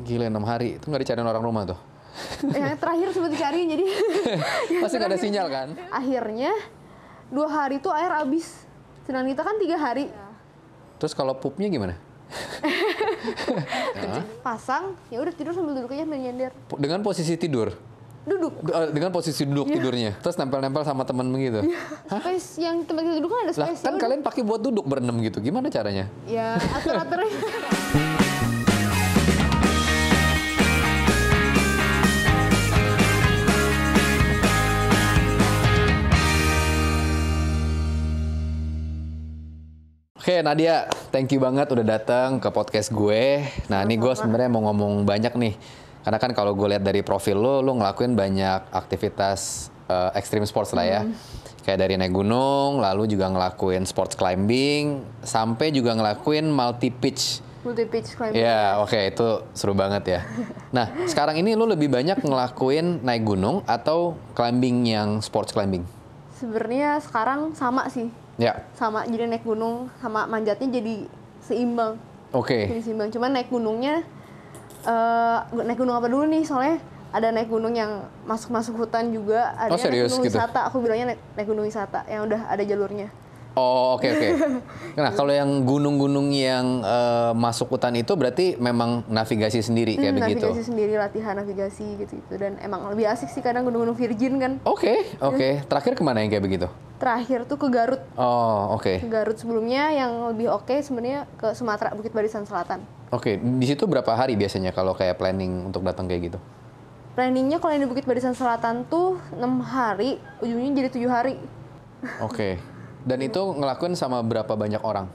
gila enam hari itu nggak dicariin orang rumah tuh yang terakhir sempat dicariin jadi pasti nggak ada sinyal kan akhirnya dua hari tuh air habis sedang kita kan tiga hari ya. terus kalau pupnya gimana pasang ya udah tidur sambil duduk aja nyender dengan posisi tidur duduk eh, dengan posisi duduk ya. tidurnya terus nempel-nempel sama temen begitu Ya. Hah? space yang tempat kita duduk kan ada space lah, ya kan kalian pakai buat duduk berenam gitu gimana caranya ya atur aturnya Oke okay, Nadia, thank you banget udah datang ke podcast gue. Nah ini gue sebenarnya mau ngomong banyak nih, karena kan kalau gue lihat dari profil lo, lo ngelakuin banyak aktivitas uh, extreme sports lah ya. Hmm. Kayak dari naik gunung, lalu juga ngelakuin sports climbing, sampai juga ngelakuin multi pitch. Multi pitch climbing. Ya, yeah, oke okay, itu seru banget ya. nah sekarang ini lo lebih banyak ngelakuin naik gunung atau climbing yang sports climbing? Sebenarnya sekarang sama sih Ya. Sama jadi naik gunung sama manjatnya jadi seimbang. Oke. Okay. Jadi seimbang. Cuman naik gunungnya uh, naik gunung apa dulu nih soalnya ada naik gunung yang masuk-masuk hutan juga, ada oh, naik gunung gitu? wisata. Aku bilangnya naik, naik gunung wisata yang udah ada jalurnya. Oh oke okay, oke. Okay. Nah kalau yang gunung-gunung yang uh, masuk hutan itu berarti memang navigasi sendiri kayak hmm, begitu. Navigasi sendiri, latihan navigasi gitu gitu dan emang lebih asik sih kadang gunung-gunung virgin kan. Oke okay, oke. Okay. Terakhir kemana yang kayak begitu? Terakhir tuh ke Garut. Oh oke. Okay. Ke Garut sebelumnya yang lebih oke okay sebenarnya ke Sumatera Bukit Barisan Selatan. Oke okay. di situ berapa hari biasanya kalau kayak planning untuk datang kayak gitu? Planningnya kalau yang di Bukit Barisan Selatan tuh enam hari, ujungnya jadi tujuh hari. Oke. Okay. Dan itu ngelakuin sama berapa banyak orang?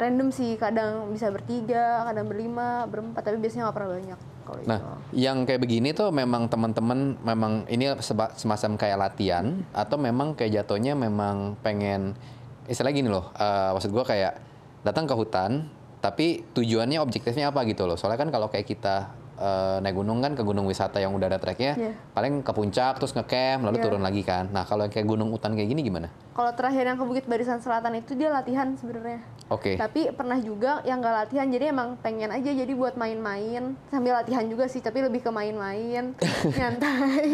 Random sih, kadang bisa bertiga, kadang berlima, berempat, tapi biasanya nggak pernah banyak. Kalau nah, itu. yang kayak begini tuh memang teman-teman memang ini semacam kayak latihan atau memang kayak jatuhnya memang pengen istilah gini loh, uh, maksud gue kayak datang ke hutan, tapi tujuannya objektifnya apa gitu loh. Soalnya kan kalau kayak kita uh, naik gunung kan ke gunung wisata yang udah ada treknya yeah. paling ke puncak terus ngecamp lalu yeah. turun lagi kan nah kalau yang kayak gunung hutan kayak gini gimana kalau terakhir yang ke bukit barisan selatan itu dia latihan sebenarnya oke okay. tapi pernah juga yang nggak latihan jadi emang pengen aja jadi buat main-main sambil latihan juga sih tapi lebih ke main-main nyantai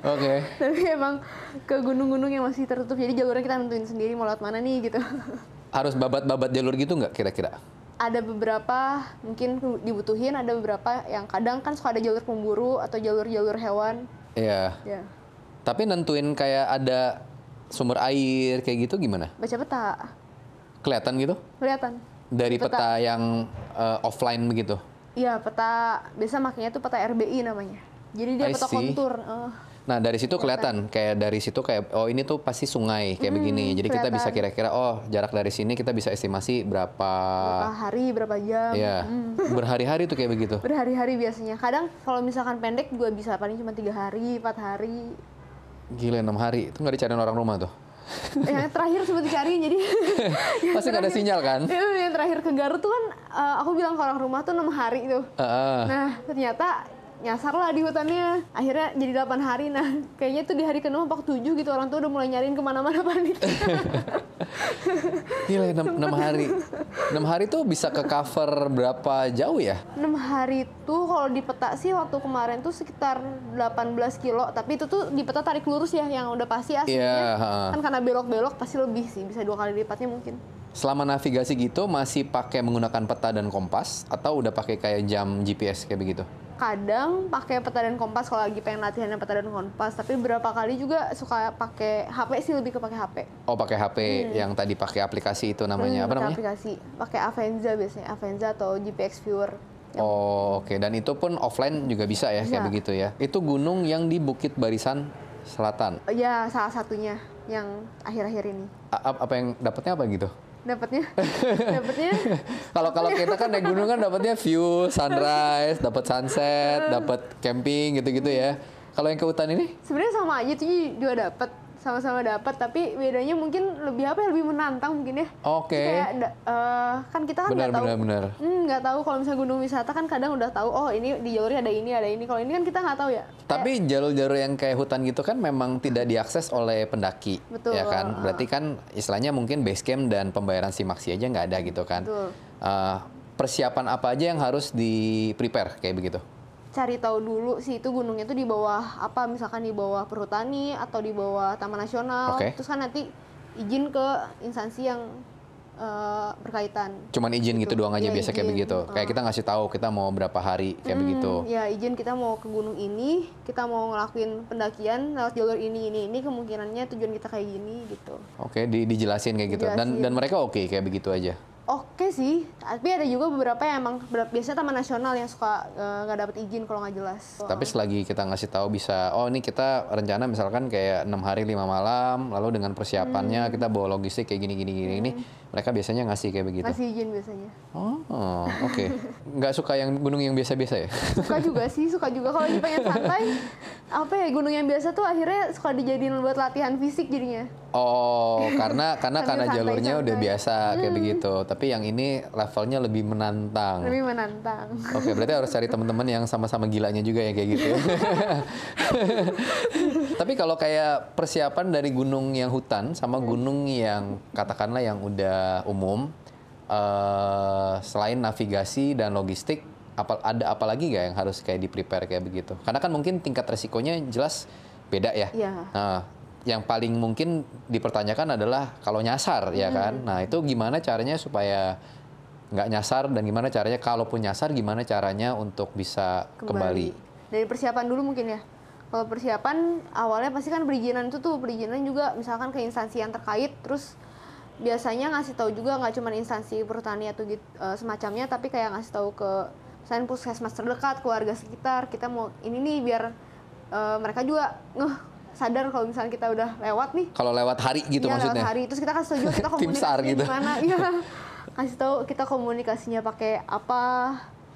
oke okay. tapi emang ke gunung-gunung yang masih tertutup jadi jalurnya kita nentuin sendiri mau lewat mana nih gitu harus babat-babat jalur gitu nggak kira-kira ada beberapa mungkin dibutuhin, ada beberapa yang kadang kan suka ada jalur pemburu atau jalur-jalur hewan. Iya. Yeah. Yeah. Tapi nentuin kayak ada sumber air kayak gitu gimana? Baca peta. Kelihatan gitu? Kelihatan. Dari peta, peta yang uh, offline begitu? Iya, peta biasa makanya tuh peta RBI namanya. Jadi dia I peta see. kontur. Uh. Nah dari situ kelihatan kayak dari situ kayak oh ini tuh pasti sungai kayak hmm, begini. Jadi kelihatan. kita bisa kira-kira oh jarak dari sini kita bisa estimasi berapa, berapa hari berapa jam. Iya. Hmm. Berhari-hari tuh kayak begitu. Berhari-hari biasanya. Kadang kalau misalkan pendek gue bisa paling cuma tiga hari empat hari. Gila enam hari itu nggak dicariin orang rumah tuh. Eh, yang terakhir sempat dicari jadi pasti nggak ada sinyal kan iya, yang terakhir ke Garut tuh kan uh, aku bilang ke orang rumah tuh enam hari tuh uh, uh. nah ternyata nyasar lah di hutannya akhirnya jadi 8 hari nah kayaknya tuh di hari ke-6 atau 7 gitu orang tuh udah mulai nyariin kemana-mana panik gila 6, 6 hari 6 hari tuh bisa ke cover berapa jauh ya? 6 hari tuh kalau di peta sih waktu kemarin tuh sekitar 18 kilo tapi itu tuh di peta tarik lurus ya yang udah pasti aslinya yeah, iya, ha. kan karena belok-belok pasti lebih sih bisa dua kali lipatnya mungkin selama navigasi gitu masih pakai menggunakan peta dan kompas atau udah pakai kayak jam GPS kayak begitu? Kadang pakai peta dan kompas kalau lagi pengen latihan peta dan kompas, tapi berapa kali juga suka pakai HP sih lebih ke pakai HP. Oh, pakai HP hmm. yang tadi pakai aplikasi itu namanya hmm, apa namanya? Aplikasi, pakai Avenza biasanya, Avenza atau GPX Viewer. Yang... Oh, oke. Okay. Dan itu pun offline juga bisa ya, bisa. kayak begitu ya. Itu gunung yang di Bukit Barisan Selatan. Iya, salah satunya yang akhir-akhir ini. A apa yang dapatnya apa gitu? dapatnya dapatnya kalau kalau kita kan naik gunung kan dapatnya view sunrise dapat sunset dapat camping gitu gitu ya kalau yang ke hutan ini sebenarnya sama aja tuh juga dapat sama-sama dapat tapi bedanya mungkin lebih apa ya lebih menantang mungkin ya oke okay. uh, eh, kan kita kan nggak tahu hmm, nggak hmm, tahu kalau misalnya gunung wisata kan kadang udah tahu oh ini di jalurnya ada ini ada ini kalau ini kan kita nggak tahu ya tapi jalur-jalur yang kayak hutan gitu kan memang tidak diakses oleh pendaki ya betul ya kan ah. berarti kan istilahnya mungkin base camp dan pembayaran simaksi aja nggak ada gitu kan betul. Uh, persiapan apa aja yang harus di prepare kayak begitu cari tahu dulu sih itu gunungnya itu di bawah apa misalkan di bawah perhutani atau di bawah taman nasional okay. terus kan nanti izin ke instansi yang uh, berkaitan cuman izin gitu, gitu doang aja ya, biasa izin. kayak begitu uh. kayak kita ngasih tahu kita mau berapa hari kayak hmm, begitu ya izin kita mau ke gunung ini kita mau ngelakuin pendakian lewat jalur ini ini ini kemungkinannya tujuan kita kayak gini gitu oke okay, di, dijelasin kayak gitu dan dan mereka oke okay, kayak begitu aja oke okay sih tapi ada juga beberapa yang emang biasanya taman nasional yang suka eh, nggak uh, dapet izin kalau nggak jelas tapi selagi kita ngasih tahu bisa oh ini kita rencana misalkan kayak enam hari lima malam lalu dengan persiapannya hmm. kita bawa logistik kayak gini gini gini hmm. ini mereka biasanya ngasih kayak begitu ngasih izin biasanya oh, oke okay. nggak suka yang gunung yang biasa biasa ya suka juga sih suka juga kalau lagi pengen santai apa ya gunung yang biasa tuh akhirnya suka dijadiin buat latihan fisik jadinya oh karena karena karena jalurnya santai. udah biasa hmm. kayak begitu tapi tapi yang ini levelnya lebih menantang. Lebih menantang. Oke, berarti harus cari teman-teman yang sama-sama gilanya juga ya kayak gitu. Ya. tapi kalau kayak persiapan dari gunung yang hutan sama hmm. gunung yang katakanlah yang udah umum, uh, selain navigasi dan logistik, apa, ada apa lagi gak yang harus kayak di prepare kayak begitu? Karena kan mungkin tingkat resikonya jelas beda ya. Iya. Nah, yang paling mungkin dipertanyakan adalah kalau nyasar ya hmm. kan. Nah, itu gimana caranya supaya nggak nyasar dan gimana caranya kalaupun nyasar gimana caranya untuk bisa kembali. kembali. Dari persiapan dulu mungkin ya. Kalau persiapan awalnya pasti kan perizinan itu tuh perizinan juga misalkan ke instansi yang terkait terus biasanya ngasih tahu juga nggak cuma instansi pertanian atau gitu, e, semacamnya tapi kayak ngasih tahu ke misalnya puskesmas terdekat keluarga sekitar kita mau ini nih biar e, mereka juga sadar kalau misalnya kita udah lewat nih. Kalau lewat hari gitu ya, maksudnya. lewat hari. Terus kita kan setuju kita komunikasi gitu. gimana. Iya. Kasih tahu kita komunikasinya pakai apa.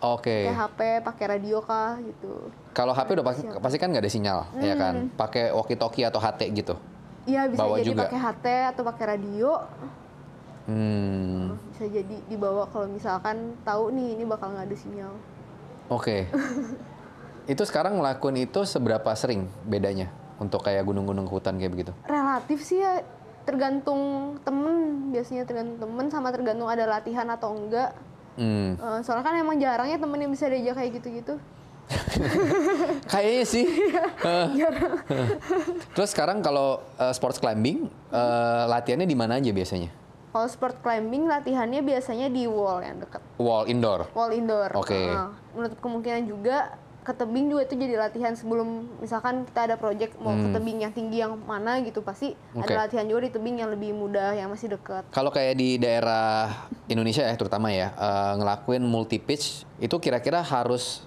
Oke. Okay. HP, pakai radio kah gitu. Kalau HP udah pasti, pasti kan nggak ada sinyal, ya hmm. ya kan? Pakai walkie-talkie atau HT gitu. Iya, bisa Bawa jadi juga. pakai HT atau pakai radio. Hmm. Bisa jadi dibawa kalau misalkan tahu nih ini bakal nggak ada sinyal. Oke. Okay. itu sekarang ngelakuin itu seberapa sering bedanya? untuk kayak gunung-gunung hutan kayak begitu? Relatif sih ya tergantung temen biasanya tergantung temen sama tergantung ada latihan atau enggak. Hmm. Eh, soalnya kan emang jarang ya temen yang bisa diajak kayak gitu-gitu. Kayaknya sih. uh, Terus sekarang kalau uh, sports climbing uh, latihannya di mana aja biasanya? Kalau sport climbing latihannya biasanya di wall yang dekat. Wall indoor. Wall indoor. Oke. Okay. Uh, menurut kemungkinan juga ke tebing juga itu jadi latihan sebelum misalkan kita ada project mau hmm. ke tebing yang tinggi yang mana gitu pasti okay. ada latihan juga di tebing yang lebih mudah yang masih dekat. Kalau kayak di daerah Indonesia ya terutama ya uh, ngelakuin multi pitch itu kira-kira harus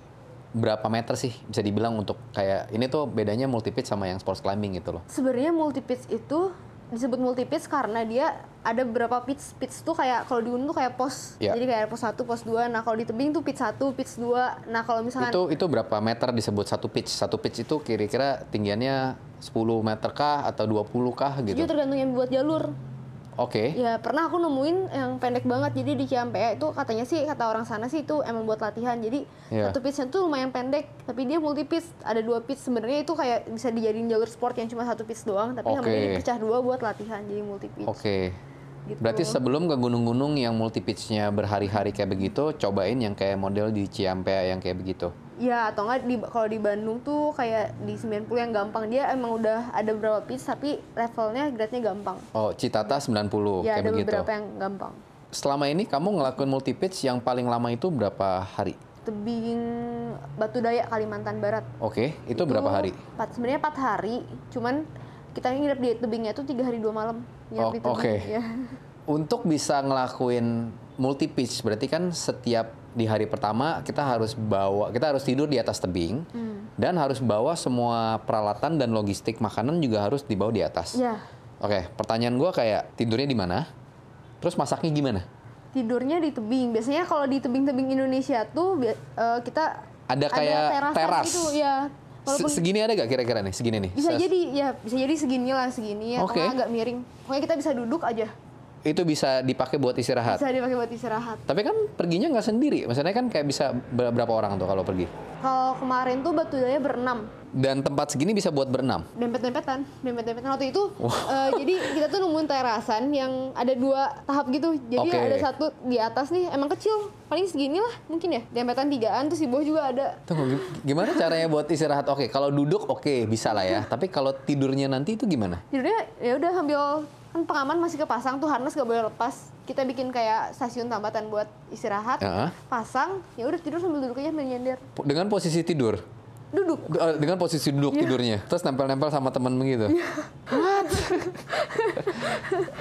berapa meter sih bisa dibilang untuk kayak ini tuh bedanya multi pitch sama yang sports climbing gitu loh. Sebenarnya multi pitch itu disebut multi pitch karena dia ada beberapa pitch pitch tuh kayak kalau di gunung tuh kayak pos yeah. jadi kayak pos satu pos dua nah kalau di tebing tuh pitch satu pitch dua nah kalau misalnya itu itu berapa meter disebut satu pitch satu pitch itu kira-kira tinggiannya 10 meter kah atau 20 kah gitu itu tergantung yang buat jalur Oke. Okay. Ya pernah aku nemuin yang pendek banget jadi di Ciampea itu katanya sih kata orang sana sih itu emang buat latihan jadi yeah. satu pitchnya tuh lumayan pendek tapi dia multi pitch ada dua pitch sebenarnya itu kayak bisa dijadiin jalur sport yang cuma satu pitch doang tapi okay. kemudian dipecah dua buat latihan jadi multi pitch. Oke. Okay. Gitu. Berarti sebelum ke gunung-gunung yang multi pitchnya berhari-hari kayak begitu cobain yang kayak model di Ciampea yang kayak begitu ya atau enggak di kalau di Bandung tuh kayak di 90 yang gampang dia emang udah ada beberapa pitch tapi levelnya grade-nya gampang. Oh, Citata 90 ya, kayak ada begitu. beberapa yang gampang. Selama ini kamu ngelakuin multi pitch yang paling lama itu berapa hari? Tebing Batu Daya Kalimantan Barat. Oke, okay, itu, itu berapa hari? Empat, sebenarnya 4 hari, cuman kita nginep di tebingnya itu tiga hari dua malam. Oh, Oke. Okay. Ya. Untuk bisa ngelakuin multi pitch berarti kan setiap di hari pertama kita harus bawa kita harus tidur di atas tebing hmm. dan harus bawa semua peralatan dan logistik makanan juga harus dibawa di atas. Yeah. Oke, okay, pertanyaan gue kayak tidurnya di mana? Terus masaknya gimana? Tidurnya di tebing. Biasanya kalau di tebing-tebing Indonesia tuh uh, kita ada kayak ada gitu, teras, Gitu, ya. Walaupun segini ada gak kira-kira nih? Segini nih? Bisa Se jadi, ya bisa jadi segini lah segini ya. Okay. agak miring. Pokoknya kita bisa duduk aja itu bisa dipakai buat istirahat. Bisa dipakai buat istirahat. Tapi kan perginya nggak sendiri. Maksudnya kan kayak bisa berapa orang tuh kalau pergi? Kalau kemarin tuh batudanya berenam. Dan tempat segini bisa buat berenam? Dempet-dempetan. Dempet-dempetan. Waktu itu, wow. uh, eh, jadi kita tuh nemuin terasan yang ada dua tahap gitu. Jadi okay. ada satu di atas nih, emang kecil. Paling segini lah mungkin ya. Dempetan tigaan, terus di bawah juga ada. Tunggu, gimana caranya buat istirahat? Oke, okay, kalau duduk oke, okay, bisa lah ya. Tapi kalau tidurnya nanti itu gimana? Tidurnya ya udah ambil kan pengaman masih kepasang tuh harness gak boleh lepas kita bikin kayak stasiun tambatan buat istirahat uh -huh. pasang ya udah tidur sambil duduk aja sambil nyender dengan posisi tidur duduk eh, dengan posisi duduk yeah. tidurnya terus nempel-nempel sama temen begitu yeah. what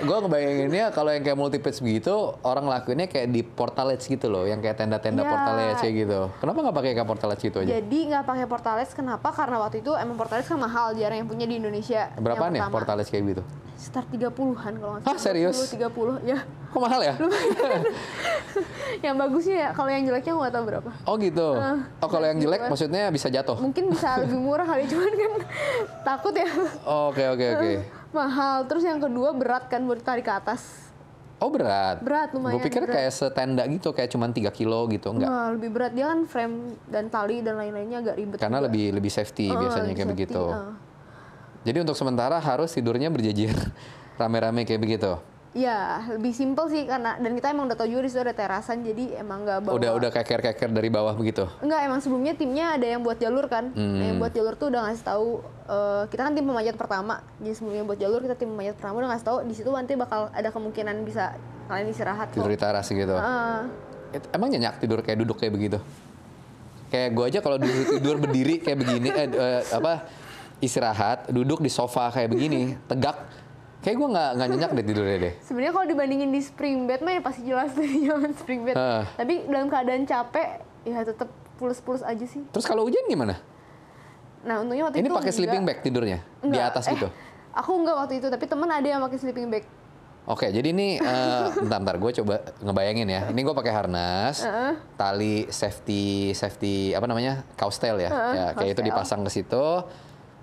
gue ngebayanginnya kalau yang kayak multi page begitu orang lakuinnya kayak di portalage gitu loh yang kayak tenda-tenda yeah. portalets ya gitu kenapa nggak pakai kayak itu gitu aja jadi nggak pakai portalage kenapa karena waktu itu emang portalage kan mahal jarang yang punya di Indonesia berapaan ya portalage kayak gitu sekitar 30-an kalau nggak salah. Ah, serius? 30, ya. Kok mahal ya? yang bagusnya ya, kalau yang jeleknya nggak tahu berapa. Oh gitu. Uh, oh kalau yang gitu jelek kan. maksudnya bisa jatuh? Mungkin bisa lebih murah kali, cuman kan takut ya. Oke oke oke. Eh, mahal. Terus yang kedua berat kan buat tarik ke atas. Oh berat. Berat lumayan. Gue pikir berat. kayak setenda gitu, kayak cuma 3 kilo gitu, enggak? Nah, lebih berat dia kan frame dan tali dan lain-lainnya agak ribet. Karena lebih lebih safety uh, biasanya lebih kayak safety, begitu. Uh. Jadi untuk sementara harus tidurnya berjejer rame-rame kayak begitu. Ya, lebih simpel sih karena dan kita emang udah tahu juga di situ ada terasan jadi emang nggak bawa. Udah udah keker-keker dari bawah begitu. Enggak, emang sebelumnya timnya ada yang buat jalur kan. Nah, hmm. Nah, yang buat jalur tuh udah ngasih tahu uh, kita kan tim pemanjat pertama. Jadi sebelumnya buat jalur kita tim pemanjat pertama udah ngasih tahu di situ nanti bakal ada kemungkinan bisa kalian istirahat Tidur di teras gitu. Uh. Emang nyenyak tidur kayak duduk kayak begitu. Kayak gue aja kalau tidur, tidur berdiri kayak begini eh, eh apa istirahat, duduk di sofa kayak begini, tegak, kayak gue nggak nggak nyenyak deh tidurnya deh. Sebenarnya kalau dibandingin di spring bed mah ya pasti jelas dari zaman spring bed. Uh. Tapi dalam keadaan capek ya tetap pulus-pulus aja sih. Terus kalau hujan gimana? Nah untungnya waktu Ini itu Ini pakai sleeping bag tidurnya enggak, di atas gitu? eh, gitu. Aku nggak waktu itu, tapi teman ada yang pakai sleeping bag. Oke, jadi ini uh, bentar bentar gue coba ngebayangin ya. Ini gue pakai harness uh -uh. tali safety safety apa namanya? kaus ya. Uh -uh, ya kayak itu dipasang ke situ.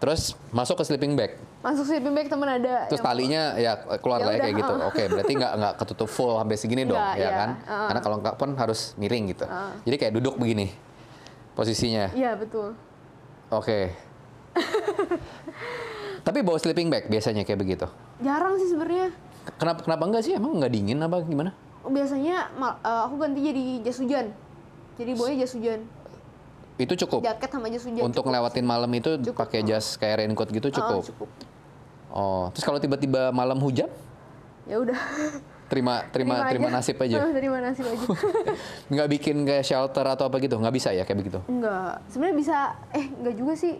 Terus masuk ke sleeping bag. Masuk sleeping bag teman ada. Terus talinya ya keluar lah ya, kayak gitu. Oke, berarti nggak nggak ketutup full sampai segini dong, ya, iya, kan? Karena kalau nggak pun harus miring gitu. Jadi kayak duduk begini posisinya. Iya betul. Oke. Tapi bawa sleeping bag biasanya kayak begitu. Jarang sih sebenarnya. Kenapa kenapa enggak sih? Emang nggak dingin apa gimana? Biasanya mal, eh, aku ganti jadi jas hujan. Jadi bawa jas hujan itu cukup. Jaket sama jas hujan. Untuk ngelewatin malam itu pakai jas kayak raincoat gitu ah, cukup. Oh, cukup. Oh, terus kalau tiba-tiba malam hujan? Ya udah. Terima terima terima, terima nasib aja. terima nasib aja. nggak bikin kayak shelter atau apa gitu? Nggak bisa ya kayak begitu? Nggak. Sebenarnya bisa. Eh nggak juga sih.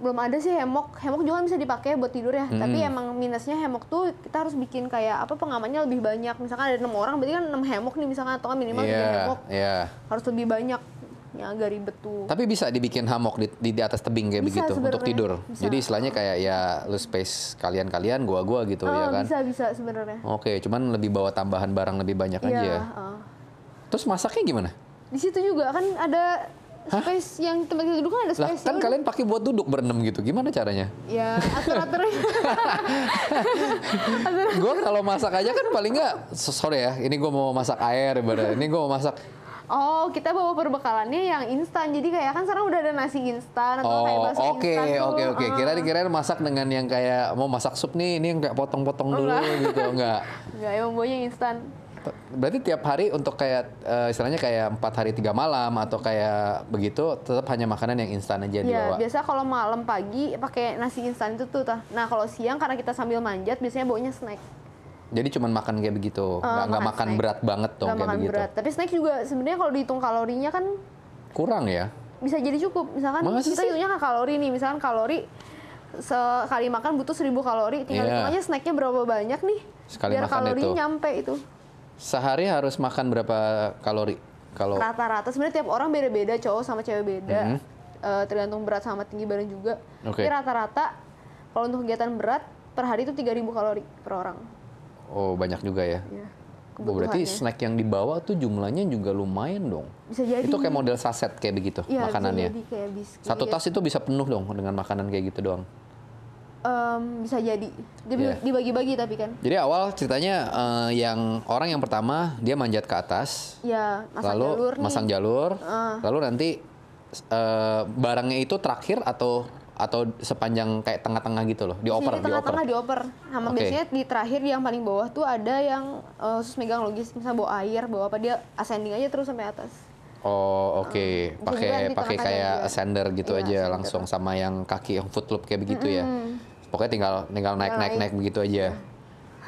Belum ada sih hemok. Hemok juga kan bisa dipakai buat tidur ya. Hmm. Tapi emang minusnya hemok tuh kita harus bikin kayak apa pengamannya lebih banyak. Misalkan ada enam orang, berarti kan enam hemok nih misalkan atau kan minimal tiga yeah. hemok. Yeah. Harus lebih banyak ya agak ribet tuh. Tapi bisa dibikin hamok di, di, di atas tebing kayak bisa, begitu sebenernya. untuk tidur. Bisa. Jadi istilahnya kayak ya lu space kalian-kalian, gua-gua gitu ya oh, ya kan. Bisa bisa sebenarnya. Oke, cuman lebih bawa tambahan barang lebih banyak ya, aja ya. Uh. Terus masaknya gimana? Di situ juga kan ada Hah? space yang tempat kita duduk kan ada space. Lah, kan kalian pakai buat duduk berenam gitu. Gimana caranya? Ya, atur atur gue kalau masak aja kan paling nggak sore ya. Ini gue mau masak air, ini gue mau masak Oh, kita bawa perbekalannya yang instan. Jadi kayak kan sekarang udah ada nasi instan atau oh, kayak bakso okay, instan. Gitu. Oke, oke, oke. Kira kira masak dengan yang kayak mau masak sup nih, ini yang kayak potong-potong dulu gitu, enggak. enggak, emang yang instan. Berarti tiap hari untuk kayak uh, istilahnya kayak empat hari tiga malam atau kayak begitu tetap hanya makanan yang instan aja ya, dibawa. biasa kalau malam pagi pakai nasi instan itu tuh. Nah, kalau siang karena kita sambil manjat biasanya bawanya snack. Jadi cuma makan kayak begitu, uh, nggak makan, berat banget dong gak kayak makan begitu. Berat. Tapi snack juga sebenarnya kalau dihitung kalorinya kan kurang ya. Bisa jadi cukup. Misalkan Masa kita hitungnya kalori nih, misalkan kalori sekali makan butuh seribu kalori, tinggal yeah. hitung snacknya berapa banyak nih. Sekali biar makan kalori itu. nyampe itu. Sehari harus makan berapa kalori? Kalau rata-rata sebenarnya tiap orang beda-beda, cowok sama cewek beda. Mm -hmm. e, tergantung berat sama tinggi badan juga. Okay. Tapi rata-rata kalau untuk kegiatan berat per hari itu 3000 kalori per orang. Oh banyak juga ya. Iya, oh, ya Berarti berarti snack yang dibawa tuh jumlahnya juga lumayan dong. Bisa jadi. Itu kayak model saset kayak begitu ya, makanannya. Bisa jadi kayak biskuit. Satu tas itu bisa penuh dong dengan makanan kayak gitu doang. Um, bisa jadi iya. dibagi-bagi tapi kan jadi awal ceritanya uh, yang orang yang pertama dia manjat ke atas ya, masang lalu jalur nih. masang jalur uh. lalu nanti uh, barangnya itu terakhir atau atau sepanjang kayak tengah-tengah gitu loh dioper di tengah-tengah dioper sama okay. biasanya di terakhir yang paling bawah tuh ada yang uh, khusus megang logis misalnya bawa air bawa apa dia ascending aja terus sampai atas Oh oke, okay. uh, pakai pakai kayak juga. ascender gitu iya, aja ascender. langsung sama yang kaki yang footloop kayak begitu mm -hmm. ya. Pokoknya tinggal tinggal naik naik naik, begitu aja. Iya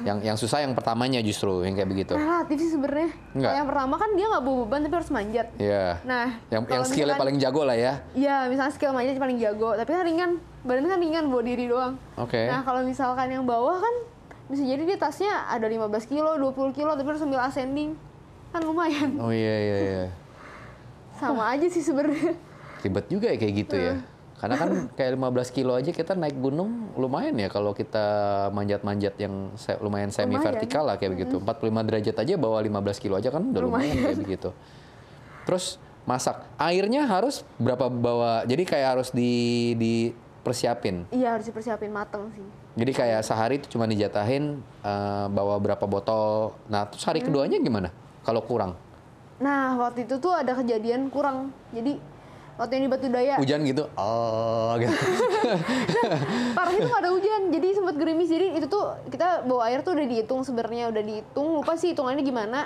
yang yang susah yang pertamanya justru yang kayak begitu relatif sih sebenarnya yang pertama kan dia nggak bawa beban tapi harus manjat Iya. Yeah. nah yang yang skillnya paling jago lah ya Iya, misalnya skill manjat paling jago tapi kan ringan badan kan ringan bawa diri doang oke okay. nah kalau misalkan yang bawah kan bisa jadi dia tasnya ada 15 kilo 20 kilo tapi harus sambil ascending kan lumayan oh iya iya iya sama aja sih sebenarnya ribet juga ya kayak gitu ya hmm. Karena kan kayak 15 kilo aja kita naik gunung lumayan ya kalau kita manjat-manjat yang se lumayan semi vertikal lah kayak begitu. 45 derajat aja bawa 15 kilo aja kan udah lumayan, lumayan kayak begitu. Terus masak. Airnya harus berapa bawa? Jadi kayak harus di di persiapin. Iya, harus dipersiapin mateng sih. Jadi kayak sehari itu cuma dijatahin uh, bawa berapa botol. Nah, terus hari hmm. keduanya gimana? Kalau kurang? Nah, waktu itu tuh ada kejadian kurang. Jadi waktu yang di Batu Daya. Hujan gitu, oh gitu. nah, parah itu gak ada hujan, jadi sempat gerimis. Jadi itu tuh kita bawa air tuh udah dihitung sebenarnya udah dihitung. Lupa sih hitungannya gimana.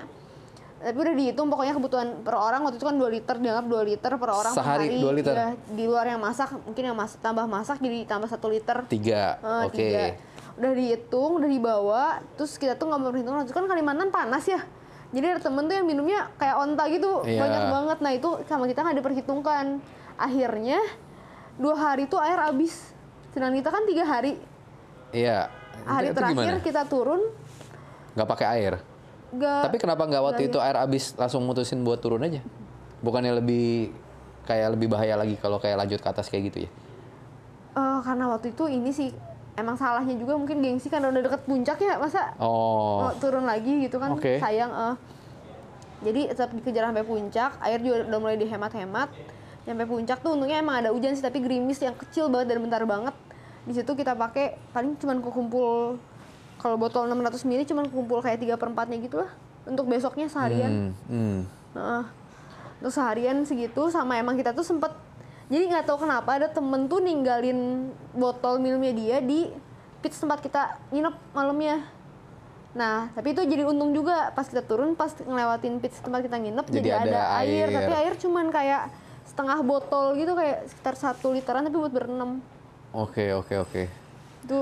Tapi udah dihitung pokoknya kebutuhan per orang waktu itu kan 2 liter dianggap 2 liter per orang Sehari, per hari. 2 liter. Ya, di luar yang masak mungkin yang masak tambah masak jadi tambah 1 liter. 3. Uh, eh, Oke. Okay. Udah dihitung, udah dibawa, terus kita tuh nggak memperhitungkan kan Kalimantan panas ya jadi ada temen tuh yang minumnya kayak onta gitu yeah. banyak banget nah itu sama kita nggak diperhitungkan akhirnya dua hari tuh air habis sedangkan kita kan tiga hari iya yeah. hari itu, terakhir gimana? kita turun Gak pakai air Gak, tapi kenapa nggak waktu itu air habis langsung mutusin buat turun aja bukannya lebih kayak lebih bahaya lagi kalau kayak lanjut ke atas kayak gitu ya uh, karena waktu itu ini sih emang salahnya juga mungkin gengsi karena udah deket puncak ya masa oh. turun lagi gitu kan okay. sayang uh. jadi tetap dikejar sampai puncak air juga udah mulai dihemat-hemat Sampai puncak tuh untungnya emang ada hujan sih tapi gerimis yang kecil banget dan bentar banget di situ kita pakai paling cuma kumpul kalau botol 600 ml cuma kumpul kayak tiga perempatnya gitu lah untuk besoknya seharian hmm, hmm. Uh. untuk seharian segitu sama emang kita tuh sempet jadi nggak tahu kenapa ada temen tuh ninggalin botol minumnya dia di pits tempat kita nginep malamnya nah tapi itu jadi untung juga pas kita turun pas ngelewatin pits tempat kita nginep jadi, jadi ada, ada air. air tapi air cuman kayak setengah botol gitu kayak sekitar satu literan tapi buat berenam oke okay, oke okay, oke okay. itu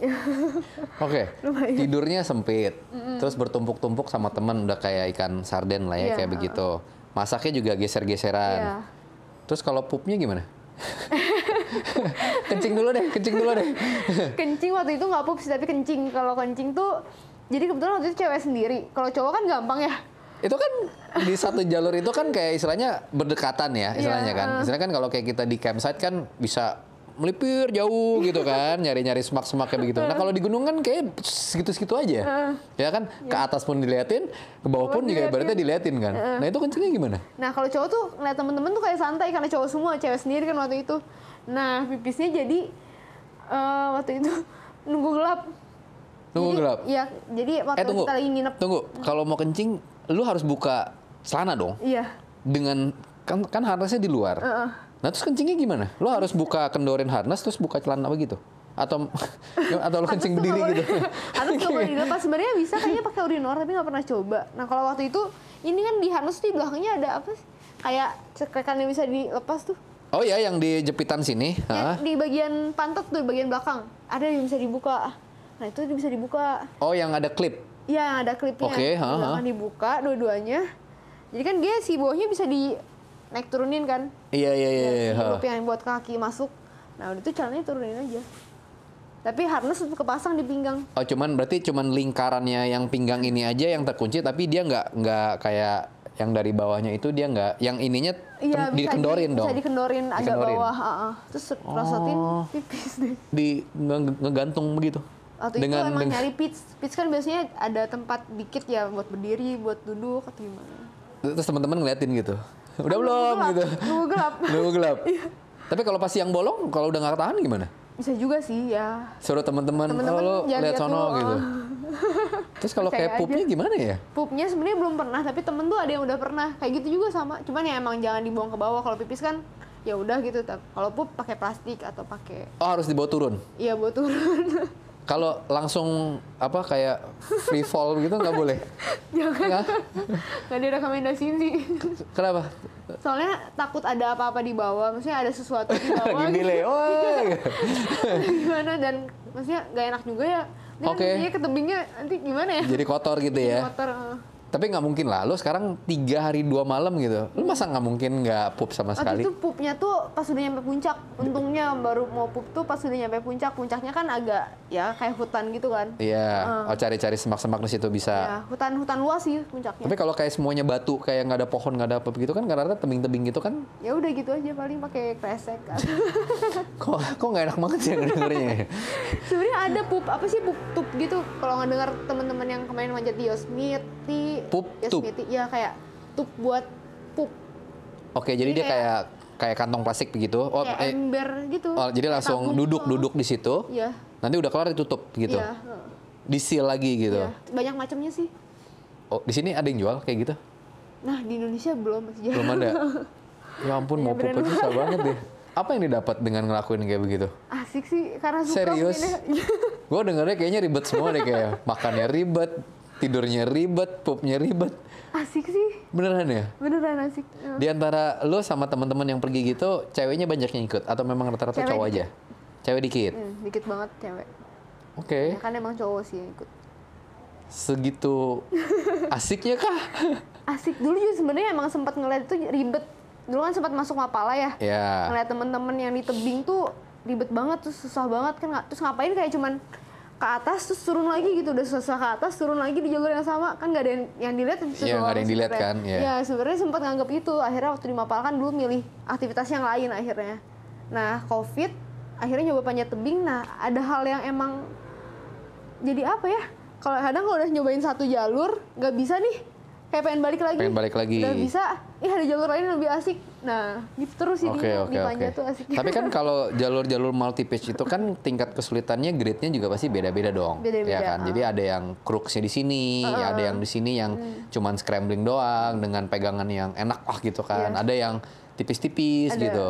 Oke, okay. tidurnya sempit, mm-hmm. terus bertumpuk-tumpuk sama temen udah kayak ikan sarden lah ya yeah. kayak begitu. Masaknya juga geser-geseran. Yeah. Terus kalau pupnya gimana? kencing dulu deh, kencing dulu deh. kencing waktu itu nggak pup sih, tapi kencing. Kalau kencing tuh, jadi kebetulan waktu itu cewek sendiri. Kalau cowok kan gampang ya. Itu kan di satu jalur itu kan kayak istilahnya berdekatan ya, iya, istilahnya yeah. kan. Istilahnya kan kalau kayak kita di campsite kan bisa melipir jauh gitu kan nyari-nyari semak-semak kayak begitu. Nah kalau di gunung kan kayak segitu-segitu aja. Uh, ya kan ke iya. atas pun diliatin, ke bawah pun juga berarti diliatin kan. Uh, nah itu kencingnya gimana? Nah kalau cowok tuh ngeliat temen-temen tuh kayak santai karena cowok semua, cewek sendiri kan waktu itu. Nah pipisnya jadi uh, waktu itu nunggu gelap. Nunggu jadi, gelap. Iya, jadi waktu eh, tunggu. kita lagi nginep. Tunggu, kalau mau kencing lu harus buka celana dong. Iya. Dengan kan kan harusnya di luar. Uh -uh Nah terus kencingnya gimana? Lo harus buka kendorin harness terus buka celana begitu? Atau atau lo kencing berdiri gitu? Harus coba di Pas sebenarnya bisa kayaknya pakai urinor tapi nggak pernah coba. Nah kalau waktu itu ini kan di harness di belakangnya ada apa sih? Kayak cekrekan yang bisa dilepas tuh. Oh ya yang di jepitan sini. Ya, di bagian pantat tuh, di bagian belakang. Ada yang bisa dibuka. Nah itu bisa dibuka. Oh yang ada klip? Iya yang ada klipnya. Oke. Okay, dibuka dua-duanya. Jadi kan dia si bawahnya bisa di naik turunin kan iya iya iya, iya, yang buat kaki masuk nah udah itu caranya turunin aja tapi harness kepasang di pinggang oh cuman berarti cuman lingkarannya yang pinggang ini aja yang terkunci tapi dia nggak nggak kayak yang dari bawahnya itu dia nggak yang ininya ya, bisa dikendorin di, dong bisa dikendorin agak dikendorin. bawah uh, uh. terus prosotin oh. pipis deh di nge ngegantung begitu Atau dengan, itu emang dengan... nyari pitch pitch kan biasanya ada tempat dikit ya buat berdiri buat duduk atau gimana terus teman-teman ngeliatin gitu udah oh, belum gelap. gitu nunggu gelap nunggu gelap iya. tapi kalau pas siang bolong kalau udah nggak tahan gimana bisa juga sih ya suruh teman-teman kalau oh, lihat sono gitu terus kalau kayak pupnya gimana ya pupnya sebenarnya belum pernah tapi temen tuh ada yang udah pernah kayak gitu juga sama cuman ya emang jangan dibuang ke bawah kalau pipis kan ya udah gitu kalau pup pakai plastik atau pakai oh harus dibawa turun iya bawa turun Kalau langsung apa kayak free fall gitu nggak boleh. Jangan. Iya. Nggak direkomendasiin sih. Kenapa? Soalnya takut ada apa-apa di bawah, maksudnya ada sesuatu di bawah. gitu. gimana dan maksudnya nggak enak juga ya. Kan Oke. Okay. Ke tebingnya nanti gimana ya? Jadi kotor gitu ya. kotor. Tapi nggak mungkin lah, lo sekarang tiga hari dua malam gitu, lo masa nggak mungkin nggak pup sama sekali? Waktu itu pupnya tuh pas udah nyampe puncak, untungnya baru mau pup tuh pas udah nyampe puncak, puncaknya kan agak ya kayak hutan gitu kan? Iya, yeah. uh. oh cari-cari semak-semak di situ bisa. Yeah. hutan-hutan luas sih puncaknya. Tapi kalau kayak semuanya batu, kayak nggak ada pohon, nggak ada apa begitu kan, karena tebing-tebing gitu kan? Ya udah gitu aja paling pakai kresek. kok kok nggak enak banget sih dengernya? Ya? Sebenarnya ada pup apa sih pup tup gitu? Kalau nggak dengar teman-teman yang kemarin manjat di Yosemite Pup tube. Ya kayak tup buat pup. Oke, jadi, jadi dia kayak, kayak kantong plastik begitu. Oh, kayak eh, ember gitu. Oh, jadi langsung duduk-duduk gitu. di situ. Iya. Nanti udah kelar ditutup gitu. Iya. Disil lagi gitu. Iya. Banyak macamnya sih. Oh, di sini ada yang jual kayak gitu? Nah, di Indonesia belum masih jarang. Belum ada. Ya ampun, iya, mau pup aja susah banget deh. Apa yang didapat dengan ngelakuin kayak begitu? Asik sih, karena suka. Serius? Gue dengernya kayaknya ribet semua deh kayak makannya ribet, tidurnya ribet, pupnya ribet. Asik sih. Beneran ya? Beneran asik. Di antara lo sama teman-teman yang pergi gitu, ceweknya banyak yang ikut atau memang rata-rata cowok aja? Cewek dikit. Hmm, dikit banget cewek. Oke. Okay. Ya kan emang cowok sih yang ikut. Segitu asiknya kah? asik dulu juga sebenarnya emang sempat ngeliat itu ribet. Dulu kan sempat masuk Mapala ya. Iya. Yeah. Ngeliat teman-teman yang di tebing tuh ribet banget, tuh susah banget kan. Terus ngapain kayak cuman ke atas terus turun lagi gitu udah susah ke atas turun lagi di jalur yang sama kan nggak ada yang, yang dilihat iya nggak ada yang dilihat kan ya, ya sebenarnya sempat nganggap itu akhirnya waktu di Mapal kan dulu milih aktivitas yang lain akhirnya nah covid akhirnya nyoba panjat tebing nah ada hal yang emang jadi apa ya kalau kadang kalau udah nyobain satu jalur nggak bisa nih kayak pengen balik lagi pengen balik lagi nggak bisa ih iya, ada jalur lain yang lebih asik nah gitu terus sih okay, dia okay, okay. tuh asik tapi kan kalau jalur-jalur multi page itu kan tingkat kesulitannya grade-nya juga pasti beda-beda dong beda-beda ya kan jadi ah. ada yang crooksnya di sini uh. ya ada yang di sini yang hmm. cuman scrambling doang dengan pegangan yang enak wah gitu kan yes. Iya. ada yang tipis-tipis gitu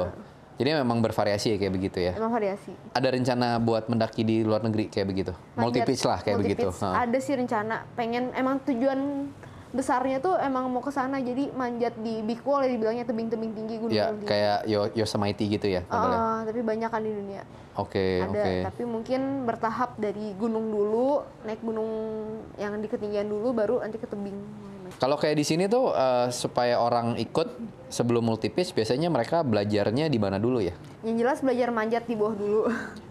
jadi memang bervariasi ya kayak begitu ya. Memang variasi. Ada rencana buat mendaki di luar negeri kayak begitu. Multi pitch lah kayak multi begitu. Ada sih rencana. Pengen emang tujuan besarnya tuh emang mau ke sana jadi manjat di big wall ya dibilangnya tebing-tebing tinggi gunung ya, tinggi. kayak Yosemite gitu ya uh, tapi banyak kan di dunia oke okay, ada okay. tapi mungkin bertahap dari gunung dulu naik gunung yang di ketinggian dulu baru nanti ke tebing kalau kayak di sini tuh uh, supaya orang ikut sebelum multipis biasanya mereka belajarnya di mana dulu ya? Yang jelas belajar manjat di bawah dulu.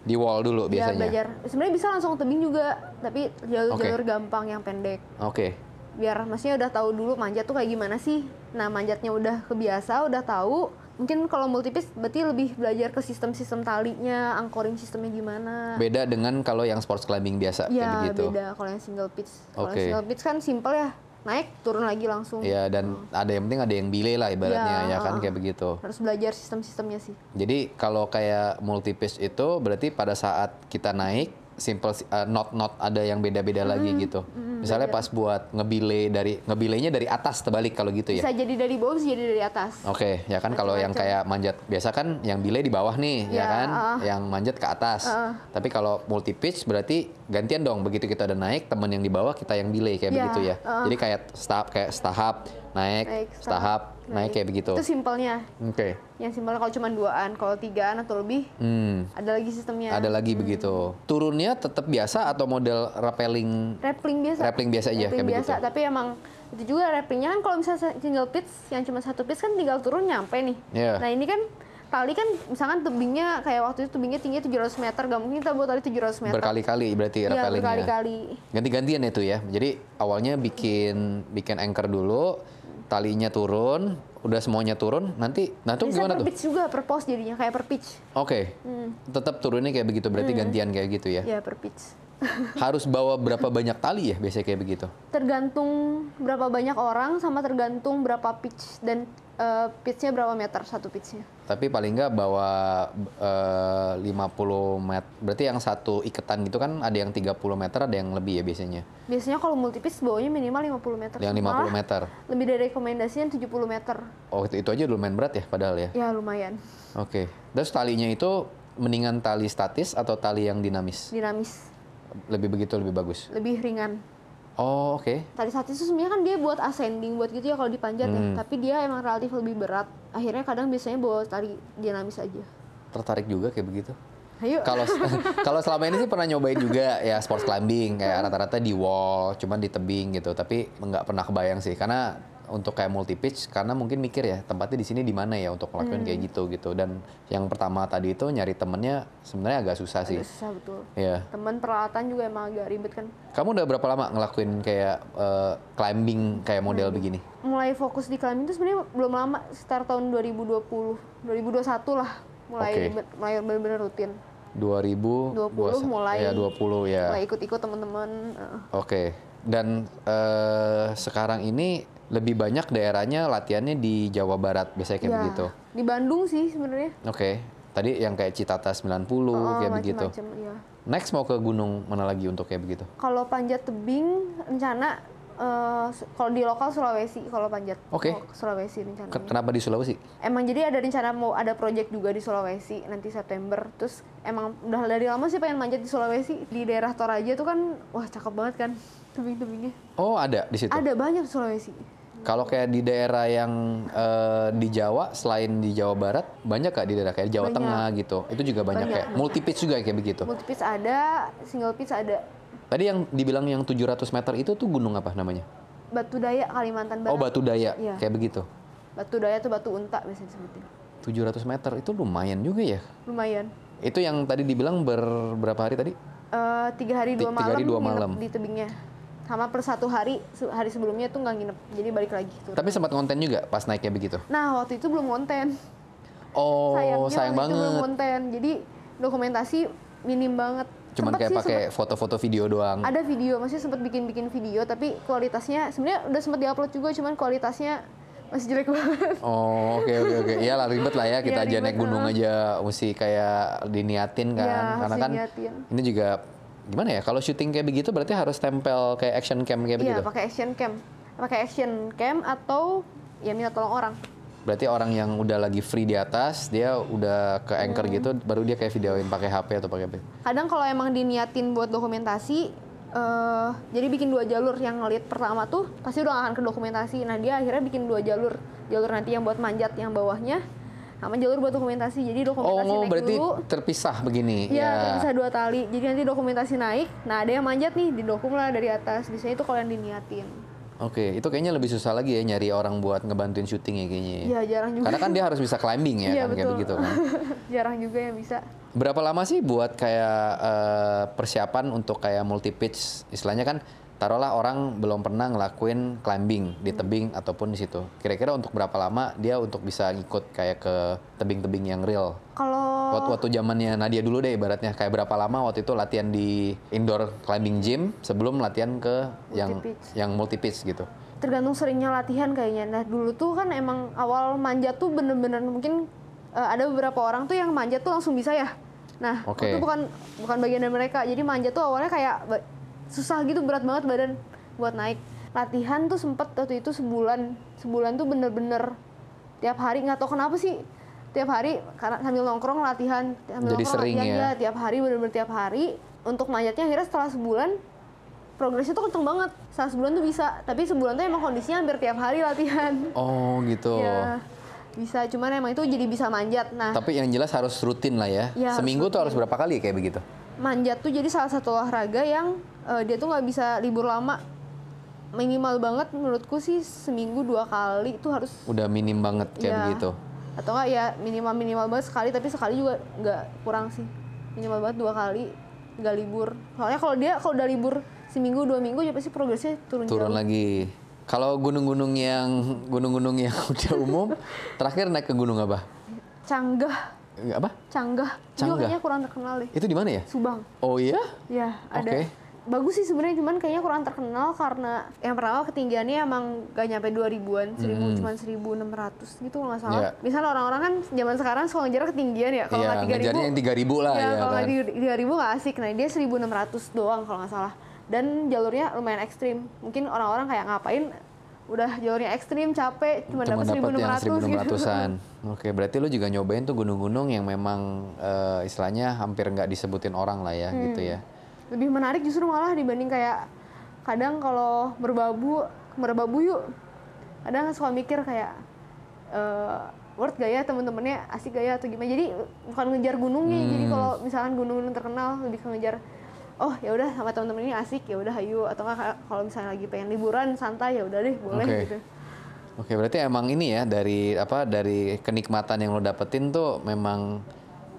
Di wall dulu iya, biasanya. Ya, belajar. Sebenarnya bisa langsung tebing juga, tapi jalur-jalur okay. gampang yang pendek. Oke. Okay biar maksudnya udah tahu dulu manjat tuh kayak gimana sih nah manjatnya udah kebiasa udah tahu mungkin kalau multipis berarti lebih belajar ke sistem-sistem talinya, angkoring sistemnya gimana. Beda dengan kalau yang sports climbing biasa ya, kayak iya, begitu. beda kalau yang single pitch. Kalau okay. single pitch kan simple ya, naik turun lagi langsung. Iya, dan hmm. ada yang penting ada yang bile lah ibaratnya ya, ya kan uh, kayak begitu. Harus belajar sistem-sistemnya sih. Jadi kalau kayak multipis itu berarti pada saat kita naik simple uh, not not ada yang beda-beda hmm, lagi gitu. Hmm, Misalnya bener. pas buat ngebile dari ngebilenya dari atas terbalik kalau gitu ya. Bisa jadi dari bawah, bisa jadi dari atas. Oke, okay, ya kan kalau yang kayak manjat biasa kan yang bile di bawah nih, ya, ya kan? Uh, yang manjat ke atas. Uh, Tapi kalau multi pitch berarti gantian dong. Begitu kita ada naik, teman yang di bawah kita yang bile kayak ya, begitu ya. Uh, jadi kayak tahap kayak tahap naik, naik tahap naik kayak nah, begitu. Itu simpelnya. Oke. Okay. Yang simpelnya kalau cuma duaan, kalau tigaan atau lebih, hmm. ada lagi sistemnya. Ada lagi hmm. begitu. Turunnya tetap biasa atau model rappelling? Rappelling biasa. Rappelling biasa aja rappelling kayak biasa, begitu. tapi emang itu juga rappelingnya kan kalau misalnya single pitch yang cuma satu pitch kan tinggal turun nyampe nih. Yeah. Nah ini kan tali kan misalkan tebingnya kayak waktu itu tebingnya tinggi 700 meter gak mungkin kita buat tali 700 meter berkali-kali berarti ya, berkali-kali ganti-gantian itu ya jadi awalnya bikin bikin anchor dulu talinya turun, udah semuanya turun, nanti nah tuh Bisa gimana per tuh? pitch juga, per post jadinya kayak per pitch. Oke. Okay. Hmm. Tetap turunnya kayak begitu berarti hmm. gantian kayak gitu ya. Iya, per pitch harus bawa berapa banyak tali ya biasanya kayak begitu? Tergantung berapa banyak orang sama tergantung berapa pitch dan uh, pitchnya berapa meter satu pitchnya. Tapi paling nggak bawa uh, 50 meter. Berarti yang satu iketan gitu kan ada yang 30 meter ada yang lebih ya biasanya? Biasanya kalau multi pitch bawanya minimal 50 meter. Yang 50 Malah meter? Lebih dari rekomendasinya 70 meter. Oh itu, itu aja lumayan berat ya padahal ya? Ya lumayan. Oke. Okay. Terus talinya itu mendingan tali statis atau tali yang dinamis? Dinamis lebih begitu lebih bagus lebih ringan oh oke okay. tali satis itu sebenarnya kan dia buat ascending buat gitu ya kalau dipanjat ya. hmm. ya tapi dia emang relatif lebih berat akhirnya kadang biasanya bawa tali dinamis aja tertarik juga kayak begitu Ayo. Kalau kalau selama ini sih pernah nyobain juga ya sports climbing kayak hmm. rata-rata di wall, cuman di tebing gitu. Tapi nggak pernah kebayang sih karena untuk kayak multi pitch karena mungkin mikir ya tempatnya di sini di mana ya untuk melakukan hmm. kayak gitu gitu dan yang pertama tadi itu nyari temennya sebenarnya agak susah agak sih. Susah betul. Yeah. Temen peralatan juga emang agak ribet kan. Kamu udah berapa lama ngelakuin kayak uh, climbing kayak model hmm. begini? Mulai fokus di climbing itu sebenarnya belum lama sekitar tahun 2020 2021 lah mulai okay. ribet, mulai benar-benar rutin. dua 20 mulai ya 20 ya. Mulai ikut-ikut teman-teman. Oke. Okay. Dan uh, sekarang ini lebih banyak daerahnya latihannya di Jawa Barat biasanya kayak ya, begitu. Di Bandung sih sebenarnya. Oke. Okay. Tadi yang kayak Citata 90 oh, kayak macem -macem, begitu. Iya. Next mau ke gunung mana lagi untuk kayak begitu? Kalau panjat tebing rencana uh, kalau di lokal Sulawesi kalau panjat. Oke. Okay. Sulawesi rencana. Kenapa di Sulawesi? Emang jadi ada rencana mau ada proyek juga di Sulawesi nanti September. Terus emang udah dari lama sih pengen panjat di Sulawesi di daerah Toraja tuh kan wah cakep banget kan tebing-tebingnya. Oh, ada di situ. Ada banyak Sulawesi. Kalau kayak di daerah yang uh, di Jawa, selain di Jawa Barat, banyak gak di daerah kayak Jawa banyak. Tengah gitu? Itu juga banyak, banyak. kayak multi pitch juga kayak begitu. Multi pitch ada, single pitch ada. Tadi yang dibilang yang 700 meter itu tuh gunung apa namanya? Batu Daya Kalimantan Barat. Oh, Batu Daya. Ya. Kayak begitu. Batu Daya tuh batu unta biasanya disebutin. 700 meter itu lumayan juga ya? Lumayan. Itu yang tadi dibilang ber berapa hari tadi? Uh, tiga hari dua malam. Tiga hari dua malam. Di tebingnya sama per satu hari hari sebelumnya tuh nggak nginep jadi balik lagi tuh tapi sempat konten juga pas naiknya begitu nah waktu itu belum konten oh Sayangnya sayang banget itu belum konten jadi dokumentasi minim banget cuman sempet kayak pakai foto-foto video doang ada video masih sempat bikin-bikin video tapi kualitasnya sebenarnya udah sempat diupload juga cuman kualitasnya masih jelek banget. Oh, oke okay, oke okay, oke. Okay. Iya lah ribet lah ya iya, kita ya, aja naik gunung aja mesti kayak diniatin kan. Ya, karena kan diniatin. ini juga gimana ya kalau syuting kayak begitu berarti harus tempel kayak action cam kayak iya, begitu. Iya, pakai action cam. Pakai action cam atau ya minta tolong orang. Berarti orang yang udah lagi free di atas, dia udah ke anchor hmm. gitu baru dia kayak videoin pakai HP atau pakai apa. Kadang kalau emang diniatin buat dokumentasi Uh, jadi bikin dua jalur yang ngelit pertama tuh pasti udah akan ke dokumentasi. Nah dia akhirnya bikin dua jalur, jalur nanti yang buat manjat yang bawahnya, sama jalur buat dokumentasi. Jadi dokumentasi oh, naik berarti dulu. terpisah begini. Iya, ya. terpisah dua tali. Jadi nanti dokumentasi naik. Nah, ada yang manjat nih di dokum lah dari atas. Biasanya itu kalau yang diniatin. Oke, itu kayaknya lebih susah lagi ya nyari orang buat ngebantuin syuting ya kayaknya. Ya. Iya, jarang juga. Karena kan dia harus bisa climbing ya, ya kan kayak begitu kan. jarang juga yang bisa. Berapa lama sih buat kayak uh, persiapan untuk kayak multi pitch? Istilahnya kan taruhlah orang belum pernah ngelakuin climbing di tebing hmm. ataupun di situ. Kira-kira untuk berapa lama dia untuk bisa ngikut kayak ke tebing-tebing yang real? Kalau waktu waktu zamannya Nadia dulu deh ibaratnya kayak berapa lama waktu itu latihan di indoor climbing gym sebelum latihan ke multi yang pitch. yang multi pitch gitu tergantung seringnya latihan kayaknya. Nah dulu tuh kan emang awal manjat tuh bener-bener mungkin uh, ada beberapa orang tuh yang manjat tuh langsung bisa ya. Nah okay. itu bukan bukan bagian dari mereka. Jadi manjat tuh awalnya kayak susah gitu berat banget badan buat naik latihan tuh sempet waktu itu sebulan sebulan tuh bener-bener tiap hari nggak tau kenapa sih tiap hari karena sambil nongkrong latihan sambil Jadi nongkrong sering latihan ya. tiap hari bener-bener tiap hari untuk manjatnya akhirnya setelah sebulan progresnya tuh kenceng banget setelah sebulan tuh bisa tapi sebulan tuh emang kondisinya hampir tiap hari latihan oh gitu ya bisa cuman emang itu jadi bisa manjat nah tapi yang jelas harus rutin lah ya, ya seminggu harus tuh harus berapa kali kayak begitu manjat tuh jadi salah satu olahraga yang uh, dia tuh nggak bisa libur lama minimal banget menurutku sih seminggu dua kali itu harus udah minim banget kayak ya. gitu atau nggak ya minimal minimal banget sekali tapi sekali juga nggak kurang sih minimal banget dua kali nggak libur soalnya kalau dia kalau udah libur seminggu dua minggu ya pasti progresnya turun turun jauh. lagi kalau gunung-gunung yang gunung-gunung yang udah umum terakhir naik ke gunung apa canggah apa? Canggah. Canggah. kurang terkenal deh. Itu di mana ya? Subang. Oh iya? Iya, ada. Okay bagus sih sebenarnya cuman kayaknya kurang terkenal karena yang pertama ketinggiannya emang gak nyampe 2000-an, 1000 hmm. cuman 1600 gitu kalau nggak salah. Yeah. Misal orang-orang kan zaman sekarang suka ngejar ketinggian ya, kalau yeah, nggak 3000 yang 3000 lah ya. kalau nggak kan? 3000 nggak asik. Nah, dia 1600 doang kalau nggak salah. Dan jalurnya lumayan ekstrim. Mungkin orang-orang kayak ngapain udah jalurnya ekstrim capek cuma dapat 1600 gitu. Oke, berarti lu juga nyobain tuh gunung-gunung yang memang uh, istilahnya hampir nggak disebutin orang lah ya gitu hmm. gitu ya lebih menarik justru malah dibanding kayak kadang kalau merbabu merbabu yuk kadang suka mikir kayak uh, worth gaya temen-temennya asik gaya atau gimana jadi bukan ngejar gunungnya hmm. jadi kalau misalkan gunung-gunung terkenal lebih ke ngejar oh ya udah sama temen-temen ini asik ya udah ayo atau enggak kalau misalnya lagi pengen liburan santai ya udah deh boleh okay. gitu Oke, berarti emang ini ya dari apa dari kenikmatan yang lo dapetin tuh memang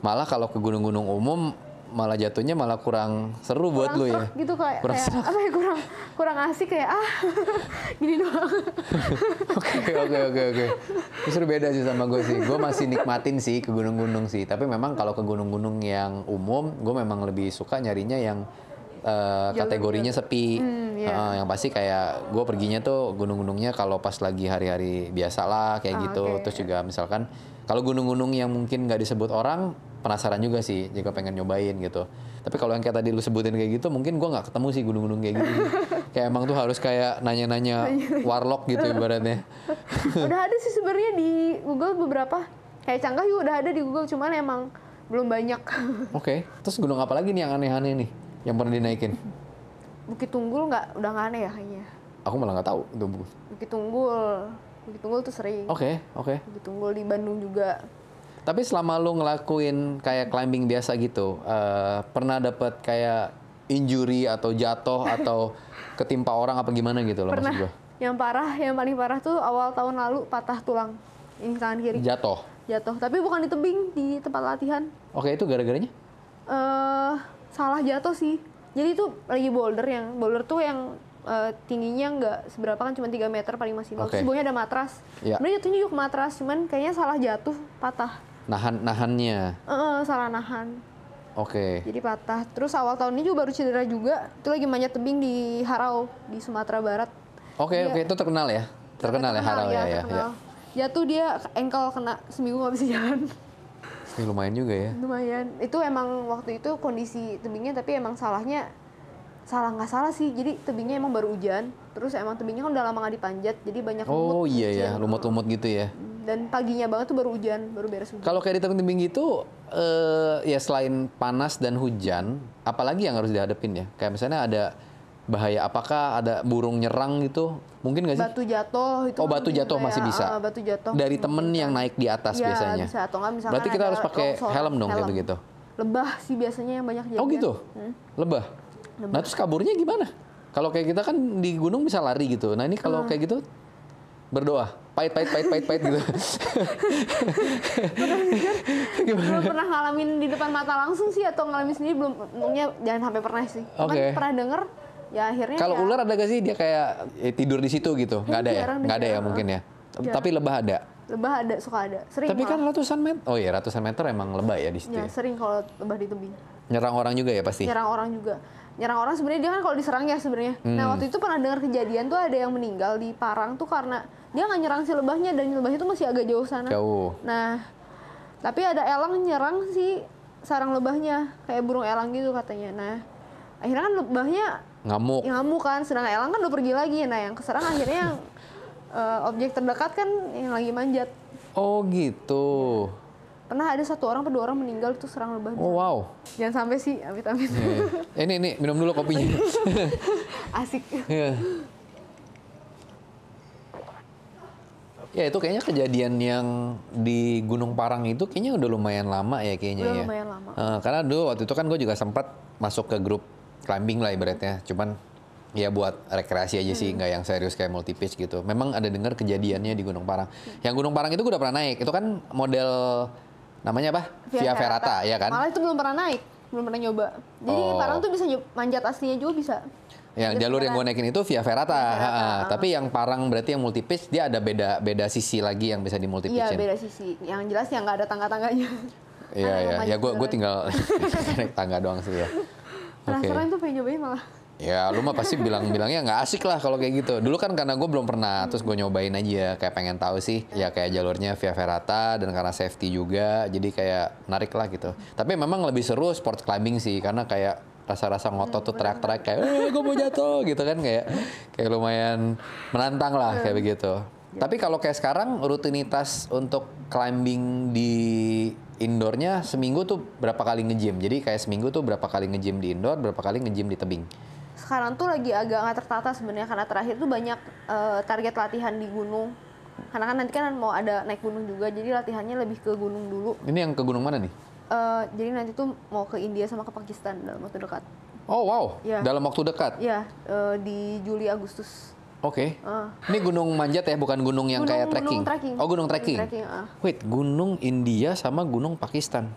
malah kalau ke gunung-gunung umum malah jatuhnya malah kurang seru kurang buat lu ya. gitu kayak, kurang kayak apa ya kurang kurang asik kayak ah gini doang. Oke oke oke oke. Justru beda sih sama gue sih. Gue masih nikmatin sih ke gunung-gunung sih. Tapi memang kalau ke gunung-gunung yang umum, gue memang lebih suka nyarinya yang uh, kategorinya sepi. Hmm, yeah. Iya. uh, yang pasti kayak gue perginya tuh gunung-gunungnya kalau pas lagi hari-hari biasa lah kayak ah, gitu. Okay. Terus juga misalkan kalau gunung-gunung yang mungkin nggak disebut orang penasaran juga sih jika pengen nyobain gitu tapi kalau yang kayak tadi lu sebutin kayak gitu mungkin gue nggak ketemu sih gunung-gunung kayak gitu kayak emang tuh harus kayak nanya-nanya warlock gitu ibaratnya udah ada sih sebenarnya di Google beberapa kayak canggah juga udah ada di Google cuman emang belum banyak oke okay. terus gunung apa lagi nih yang aneh-aneh nih yang pernah dinaikin Bukit Tunggul nggak udah nggak aneh ya kayaknya aku malah nggak tahu itu Bukit Tunggul Bukit Tunggul tuh sering oke okay, oke okay. Bukit Tunggul di Bandung juga tapi selama lu ngelakuin kayak climbing biasa gitu, uh, pernah dapet kayak injury atau jatuh atau ketimpa orang apa gimana gitu loh pernah. maksud gue? Yang parah, yang paling parah tuh awal tahun lalu patah tulang ini tangan kiri. Jatuh. Jatuh, tapi bukan di tebing, di tempat latihan. Oke, itu gara-garanya? Eh, uh, salah jatuh sih. Jadi itu lagi boulder yang boulder tuh yang uh, tingginya nggak seberapa kan cuma 3 meter paling maksimal. Okay. Terus ada matras. Ya. Sebenarnya jatuhnya juga matras, cuman kayaknya salah jatuh, patah nahan nahannya uh, salah nahan oke okay. jadi patah terus awal tahun ini juga baru cedera juga itu lagi manjat tebing di Harau di Sumatera Barat oke okay, iya. oke okay. itu terkenal ya terkenal, terkenal ya Harau ya, iya, ya, ya, terkenal. ya jatuh dia engkel kena seminggu nggak bisa jalan ini lumayan juga ya lumayan itu emang waktu itu kondisi tebingnya tapi emang salahnya salah nggak salah sih jadi tebingnya emang baru hujan terus emang tebingnya kan udah lama nggak dipanjat jadi banyak oh, lumut. oh iya ya lumut-lumut gitu ya dan paginya banget tuh baru hujan baru beres hujan kalau kayak di tebing-tebing gitu uh, ya selain panas dan hujan apalagi yang harus dihadapin ya kayak misalnya ada bahaya apakah ada burung nyerang gitu mungkin nggak sih batu jatuh itu oh kan batu jatuh kayak, masih bisa uh, batu jatuh dari temen gitu. yang naik di atas ya, biasanya bisa. atau nggak misalnya? berarti kita harus pakai helm dong kayak begitu lebah sih biasanya yang banyak jadian. oh gitu hmm? lebah. Nah, lebah nah terus kaburnya gimana kalau kayak kita kan di gunung bisa lari gitu. Nah ini kalau hmm. kayak gitu berdoa pahit pahit pahit pahit pahit gitu. belum pernah ngalamin di depan mata langsung sih atau ngalamin sendiri belum Mungkin jangan sampai pernah sih. Oke. Okay. pernah denger ya akhirnya Kalau ya, ular ada gak sih dia kayak ya, tidur di situ gitu? Gak iya, ada ya? Gak ada ya mungkin ya. Jarang. Tapi lebah ada. Lebah ada, suka ada. Sering. Tapi kan malah. kan ratusan meter. Oh iya, ratusan meter emang lebah ya di situ. Ya, ya, sering kalau lebah di tebing. Nyerang orang juga ya pasti. Nyerang orang juga. Nyerang orang sebenarnya dia kan kalau diserang ya sebenarnya. Nah, hmm. Nah, waktu itu pernah dengar kejadian tuh ada yang meninggal di Parang tuh karena dia nggak nyerang si lebahnya dan lebahnya tuh masih agak jauh sana. Jauh. Nah, tapi ada elang nyerang si sarang lebahnya kayak burung elang gitu katanya. Nah, akhirnya kan lebahnya ngamuk. Ngamuk kan, sedangkan elang kan udah pergi lagi. Nah, yang keserang akhirnya yang uh, objek terdekat kan yang lagi manjat. Oh gitu. Pernah ada satu orang atau dua orang meninggal itu serang lebah. Oh, wow. Jangan sampai sih, amit-amit. Yeah. Iya, iya. ini, ini minum dulu kopinya. Asik. Yeah. Ya itu kayaknya kejadian yang di Gunung Parang itu kayaknya udah lumayan lama ya kayaknya udah ya. Lumayan lama. Eh, karena dulu waktu itu kan gue juga sempat masuk ke grup climbing lah ibaratnya. Cuman Ya buat rekreasi aja sih, hmm. nggak hmm. yang serius kayak multi pitch gitu. Memang ada dengar kejadiannya di Gunung Parang. Hmm. Yang Gunung Parang itu gue udah pernah naik. Itu kan model namanya apa? Via, Via Ferrata, ya kan? Malah itu belum pernah naik, belum pernah nyoba. Jadi oh. Parang tuh bisa manjat aslinya juga bisa. Yang jalur jalur yang gue naikin itu Via Ferrata. Via Ferrata. Ha, ha. Tapi yang Parang berarti yang multi pitch dia ada beda beda sisi lagi yang bisa di multi pitch. Iya, ya? beda sisi. Yang jelas yang nggak ada tangga-tangganya. Iya, iya. Ya gue ya. ya, gue tinggal naik tangga doang sih ya. Nah okay. tuh pengen nyobain malah. Ya lu mah pasti bilang-bilangnya nggak asik lah kalau kayak gitu. Dulu kan karena gue belum pernah, terus gue nyobain aja ya. kayak pengen tahu sih ya kayak jalurnya via ferrata dan karena safety juga, jadi kayak menarik lah gitu. Tapi memang lebih seru sport climbing sih karena kayak rasa-rasa ngotot tuh teriak-teriak kayak eh gue mau jatuh gitu kan kayak kayak lumayan menantang lah kayak begitu. Tapi kalau kayak sekarang rutinitas untuk climbing di indoornya seminggu tuh berapa kali ngejim? Jadi kayak seminggu tuh berapa kali ngejim di indoor, berapa kali ngejim di tebing sekarang tuh lagi agak nggak tertata sebenarnya karena terakhir tuh banyak uh, target latihan di gunung karena kan nanti kan mau ada naik gunung juga jadi latihannya lebih ke gunung dulu ini yang ke gunung mana nih uh, jadi nanti tuh mau ke India sama ke Pakistan dalam waktu dekat oh wow ya. dalam waktu dekat ya uh, di Juli Agustus Oke. Okay. Uh. Ini gunung manjat ya, bukan gunung yang gunung, kayak trekking. Gunung trekking. Oh, gunung trekking. trekking uh. Wait, gunung India sama gunung Pakistan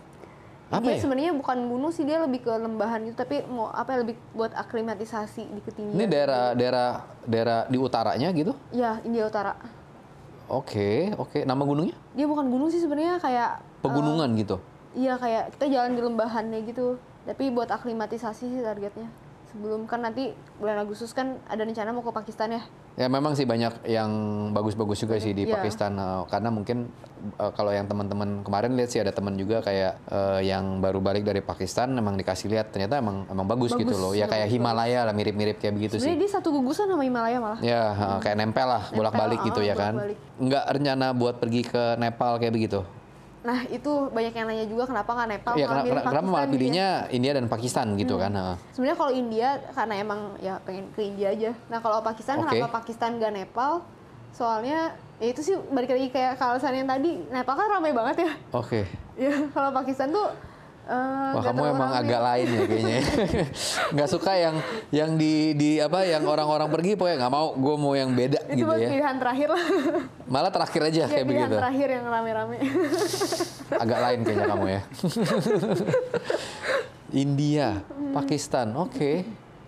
apa dia ya? sebenarnya bukan gunung sih dia lebih ke lembahan gitu tapi mau apa ya, lebih buat aklimatisasi di ketinggian. Ini gitu. daerah gitu. daerah daerah di utaranya gitu? Ya India Utara. Oke okay, oke okay. nama gunungnya? Dia bukan gunung sih sebenarnya kayak eh, pegunungan uh, gitu. Iya kayak kita jalan di lembahannya gitu tapi buat aklimatisasi sih targetnya sebelum kan nanti bulan Agustus kan ada rencana mau ke Pakistan ya? Ya memang sih banyak yang bagus-bagus juga sih di yeah. Pakistan eh, karena mungkin eh, kalau yang teman-teman kemarin lihat sih ada teman juga kayak eh, yang baru balik dari Pakistan memang dikasih lihat ternyata emang emang bagus, gitu bagus gitu loh ya iya, kayak Himalaya lah mirip-mirip kayak begitu Sebenarnya sih. Jadi satu gugusan sama Himalaya malah. Ya hmm. kayak nempel lah bolak-balik gitu ah, ya kan. Enggak rencana buat pergi ke Nepal kayak begitu? Nah itu banyak yang nanya juga kenapa nggak Nepal? Ya, kenapa, kenapa, kenapa malah pilihnya gitu ya? India dan Pakistan gitu hmm. kan? Sebenarnya kalau India karena emang ya pengen ke India aja. Nah kalau Pakistan okay. kenapa Pakistan gak Nepal? Soalnya ya itu sih balik lagi kayak alasan yang tadi Nepal kan ramai banget ya. Oke. Okay. Ya kalau Pakistan tuh Uh, Wah kamu emang rame. agak lain ya kayaknya ya. nggak suka yang yang di di apa yang orang-orang pergi pokoknya nggak mau gue mau yang beda itu gitu ya pilihan terakhir lah malah terakhir aja ya, kayak pilihan begitu terakhir yang rame-rame agak lain kayaknya kamu ya India hmm. Pakistan oke okay.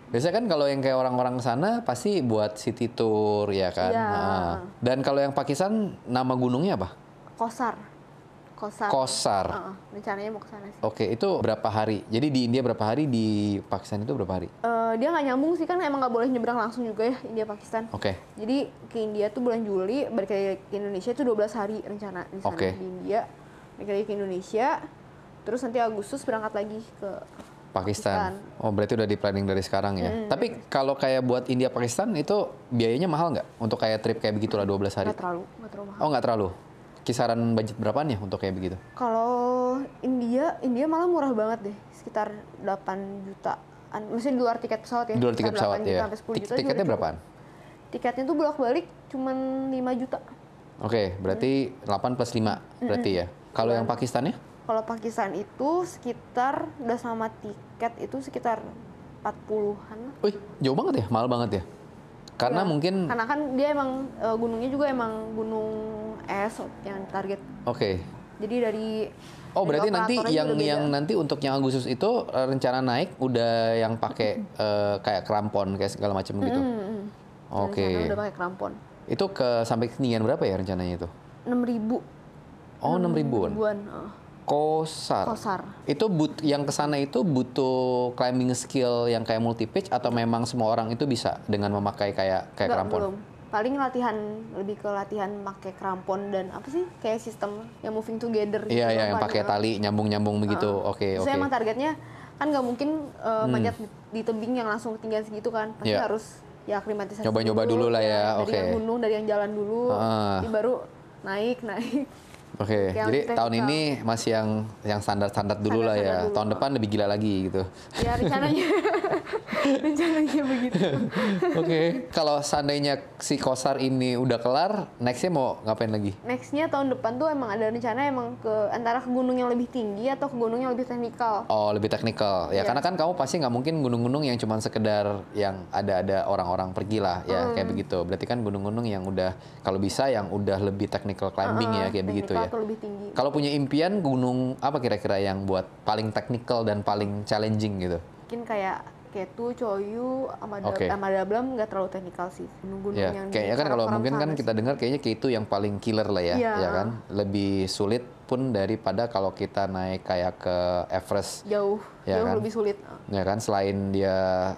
Biasanya kan kalau yang kayak orang-orang sana pasti buat city tour ya kan. Ya. Nah. Dan kalau yang Pakistan nama gunungnya apa? Kosar. Kosar. Kosar. Uh, rencananya mau ke sana sih. Oke, okay, itu berapa hari? Jadi di India berapa hari, di Pakistan itu berapa hari? Uh, dia nggak nyambung sih kan emang nggak boleh nyebrang langsung juga ya India Pakistan. Oke. Okay. Jadi ke India tuh bulan Juli, balik lagi ke Indonesia itu 12 hari rencana di sana okay. di India. Balik lagi ke Indonesia, terus nanti Agustus berangkat lagi ke Pakistan. Pakistan. Oh berarti udah di planning dari sekarang ya. Hmm. Tapi kalau kayak buat India Pakistan itu biayanya mahal nggak untuk kayak trip kayak begitulah 12 hari? Nggak terlalu, nggak terlalu mahal. Oh nggak terlalu kisaran budget berapa nih ya untuk kayak begitu? Kalau India, India malah murah banget deh, sekitar 8 juta. Maksudnya di luar tiket pesawat ya. Di luar tiket pesawat ya. Sampai 10 tiketnya berapaan? Tiketnya tuh bolak-balik cuma 5 juta. Oke, okay, berarti hmm. 8 plus 5 berarti hmm. ya. Kalau yang iya. Pakistan ya? Kalau Pakistan itu sekitar udah sama tiket itu sekitar 40-an. Wih, jauh banget ya? Mahal banget ya? Karena ya, mungkin karena kan dia emang uh, gunungnya juga emang gunung es yang target. Oke. Okay. Jadi dari Oh, dari berarti nanti yang yang nanti untuk yang Agustus itu eh, rencana naik udah yang pakai uh, kayak krampon kayak segala macam gitu. Mm -hmm. Oke. Okay. udah pakai krampon. Itu ke sampai ketinggian berapa ya rencananya itu? Enam ribu. Oh, enam ribuan, ribuan. Oh. Kosar. Kosar. Itu but yang ke sana itu butuh climbing skill yang kayak multi pitch atau memang semua orang itu bisa dengan memakai kayak kayak krampon? Belum. Paling latihan lebih ke latihan pakai krampon dan apa sih kayak sistem yang moving together gitu. Iya, iya yang pakai tali nyambung-nyambung begitu. Oke, okay, oke. Okay. emang targetnya kan nggak mungkin uh, eh, hmm. manjat di tebing yang langsung ketinggian segitu kan. Pasti yeah. harus ya aklimatisasi. coba coba dulu, dulu lah ya. ya. Oke. Okay. Dari yang gunung, dari yang jalan dulu, uh. baru naik, naik. Oke, okay, jadi jadi tahun ini masih yang yang standar-standar dulu lah ya. Dulu. Tahun depan lebih gila lagi gitu. Ya rencananya, rencananya begitu. Oke, okay. kalau seandainya si Kosar ini udah kelar, nextnya mau ngapain lagi? Nextnya tahun depan tuh emang ada rencana emang ke antara ke gunung yang lebih tinggi atau ke gunung yang lebih teknikal. Oh, lebih teknikal. Ya, Yeah. karena kan kamu pasti nggak mungkin gunung-gunung yang cuma sekedar yang ada-ada orang-orang pergi lah ya hmm. kayak begitu. Berarti kan gunung-gunung yang udah kalau bisa yang udah lebih teknikal climbing uh -uh, ya kayak begitu ya waktu iya. lebih tinggi. Kalau punya impian gunung apa kira-kira yang buat paling teknikal dan paling challenging gitu? Mungkin kayak Ketu, Choyu, Amada, okay. Amada Blam nggak terlalu teknikal sih. Gunung-gunung yeah. yang kayaknya kan kalau mungkin kan kita dengar kayaknya Ketu yang paling killer lah ya, yeah. ya iya kan? Lebih sulit pun daripada kalau kita naik kayak ke Everest. Jauh, ya jauh kan? lebih sulit. Ya kan, selain dia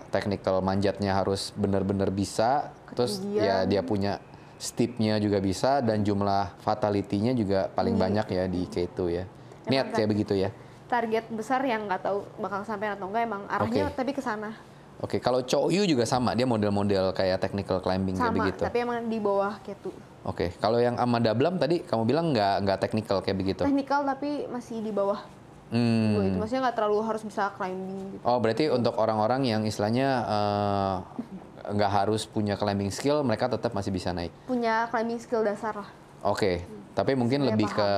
teknikal manjatnya harus benar-benar bisa, Ketinggian. terus ya dia punya steepnya juga bisa dan jumlah fatality-nya juga paling hmm. banyak ya di keto ya. Emang Niat kayak begitu ya. Target besar yang nggak tahu bakal sampai atau enggak emang arahnya okay. tapi ke sana. Oke, okay. kalau Chou juga sama, dia model-model kayak technical climbing sama, kayak begitu. tapi emang di bawah keto. Oke, okay. kalau yang sama Dablam tadi kamu bilang nggak nggak technical kayak begitu. Technical tapi masih di bawah Hmm. itu maksudnya nggak terlalu harus bisa climbing. Gitu. Oh berarti untuk orang-orang yang istilahnya uh, nggak harus punya climbing skill mereka tetap masih bisa naik punya climbing skill dasar lah oke okay. hmm. tapi mungkin Saya lebih paham. ke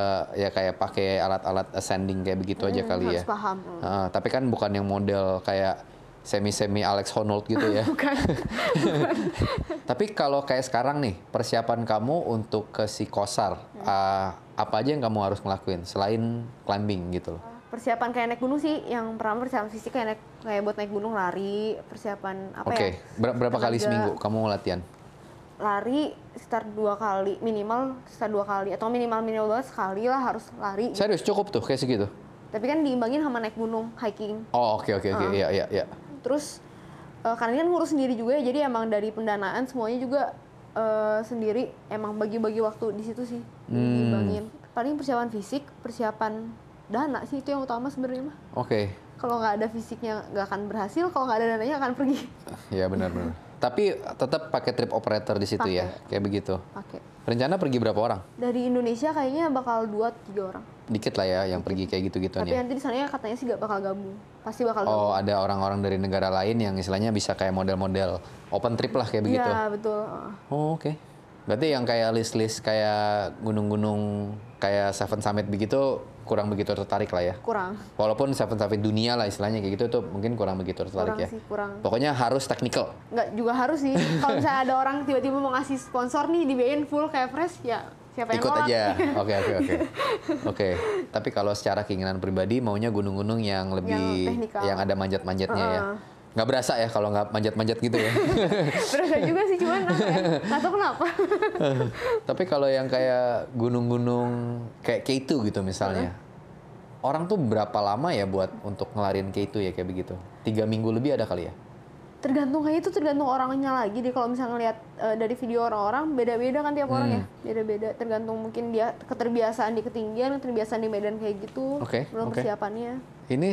ya kayak pakai alat-alat ascending kayak begitu hmm, aja kali ya. harus ya paham uh, tapi kan bukan yang model kayak semi-semi Alex Honnold gitu ya. Bukan. Tapi kalau kayak sekarang nih, persiapan kamu untuk ke si Kosar, hmm. uh, apa aja yang kamu harus ngelakuin selain climbing gitu loh? persiapan kayak naik gunung sih yang pertama persiapan fisik kayak naik kayak buat naik gunung lari persiapan apa okay. ya Ber berapa tenaga. kali seminggu kamu latihan lari sekitar dua kali minimal sekitar dua kali atau minimal minimal dua sekali lah harus lari gitu. serius gitu. cukup tuh kayak segitu tapi kan diimbangin sama naik gunung hiking oh oke oke oke ya iya ya. iya iya terus uh, karena kan ngurus sendiri juga ya jadi emang dari pendanaan semuanya juga uh, sendiri emang bagi-bagi waktu di situ sih hmm. diimbangin paling persiapan fisik persiapan dana sih itu yang utama sebenarnya mah. Oke. Okay. Kalau nggak ada fisiknya nggak akan berhasil, kalau nggak ada dananya akan pergi. Iya benar-benar. Tapi tetap pakai trip operator di situ pake. ya, kayak begitu. Pakai. Rencana pergi berapa orang? Dari Indonesia kayaknya bakal dua tiga orang. Dikit lah ya yang Dikit. pergi kayak gitu gitu Tapi ya. nanti di sana ya katanya sih nggak bakal gabung. Pasti bakal oh, gabung. Oh, ada orang-orang dari negara lain yang istilahnya bisa kayak model-model open trip lah kayak begitu. Iya, betul. Oh, oke. Okay. Berarti yang kayak list-list kayak gunung-gunung kayak Seven Summit begitu kurang begitu tertarik lah ya. Kurang. Walaupun Seven Seven dunia lah istilahnya kayak gitu tuh mungkin kurang begitu tertarik kurang ya. Sih, kurang. Pokoknya harus teknikal. Enggak juga harus sih. Kalau misalnya ada orang tiba-tiba mau ngasih sponsor nih dibiayain full kayak fresh ya siapa yang ikut aja. Oke oke oke. Oke. Tapi kalau secara keinginan pribadi maunya gunung-gunung yang lebih yang, yang ada manjat-manjatnya uh -uh. ya nggak berasa ya kalau nggak manjat-manjat gitu ya. berasa juga sih cuman ya? Nggak tahu kenapa. Tapi kalau yang kayak gunung-gunung kayak K2 gitu misalnya. Hmm. Orang tuh berapa lama ya buat untuk ngelarin K2 ya kayak begitu? Tiga minggu lebih ada kali ya? Tergantung kayak itu tergantung orangnya lagi deh kalau misalnya lihat uh, eh, dari video orang-orang beda-beda kan tiap hmm. orang ya. Hmm. Beda-beda tergantung mungkin dia keterbiasaan di ketinggian, keterbiasaan di medan kayak gitu. Oke. Okay, belum okay. persiapannya. Ini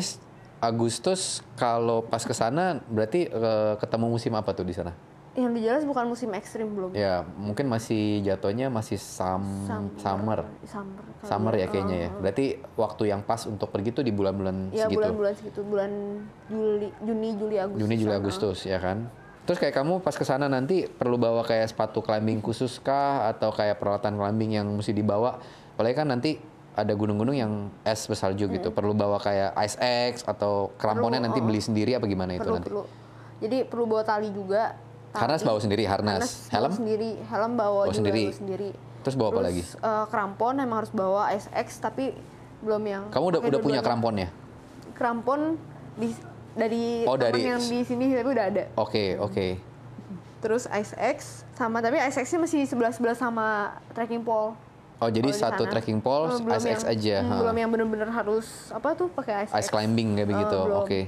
Agustus kalau pas ke sana berarti uh, ketemu musim apa tuh di sana? Yang dijelas bukan musim ekstrim belum. Ya, mungkin masih jatuhnya masih sam summer. Summer. Summer, summer ya kayaknya uh, ya. Oh. Berarti waktu yang pas untuk pergi tuh di bulan-bulan ya, segitu. Iya bulan-bulan segitu, bulan Juli, Juni, Juli, Agustus. Juni, Juli, Agustus ya kan. Terus kayak kamu pas ke sana nanti perlu bawa kayak sepatu climbing khusus kah atau kayak peralatan climbing yang mesti dibawa? Oleh kan nanti ada gunung-gunung yang es bersalju hmm. gitu. Perlu bawa kayak ice axe atau kramponnya nanti oh, beli sendiri apa gimana perlu, itu nanti? Perlu. Jadi perlu bawa tali juga. Tali, Harness bawa sendiri, harness, harness helm bawa sendiri, helm bawa, bawa juga sendiri. Bawa sendiri. Terus bawa apa lagi? Uh, krampon emang harus bawa ice axe tapi belum yang. Kamu udah udah punya kramponnya? Krampon di dari oh, dari yang di sini tapi udah ada. Oke, okay, oke. Okay. Terus ice axe sama tapi ice axe-nya masih sebelah-sebelah sama trekking pole. Oh jadi oh, satu sana. trekking pole oh, ice axe aja. Hmm, Belum yang benar-benar harus apa tuh pakai ice. Ice climbing kayak eh, begitu. Uh, Oke. Okay.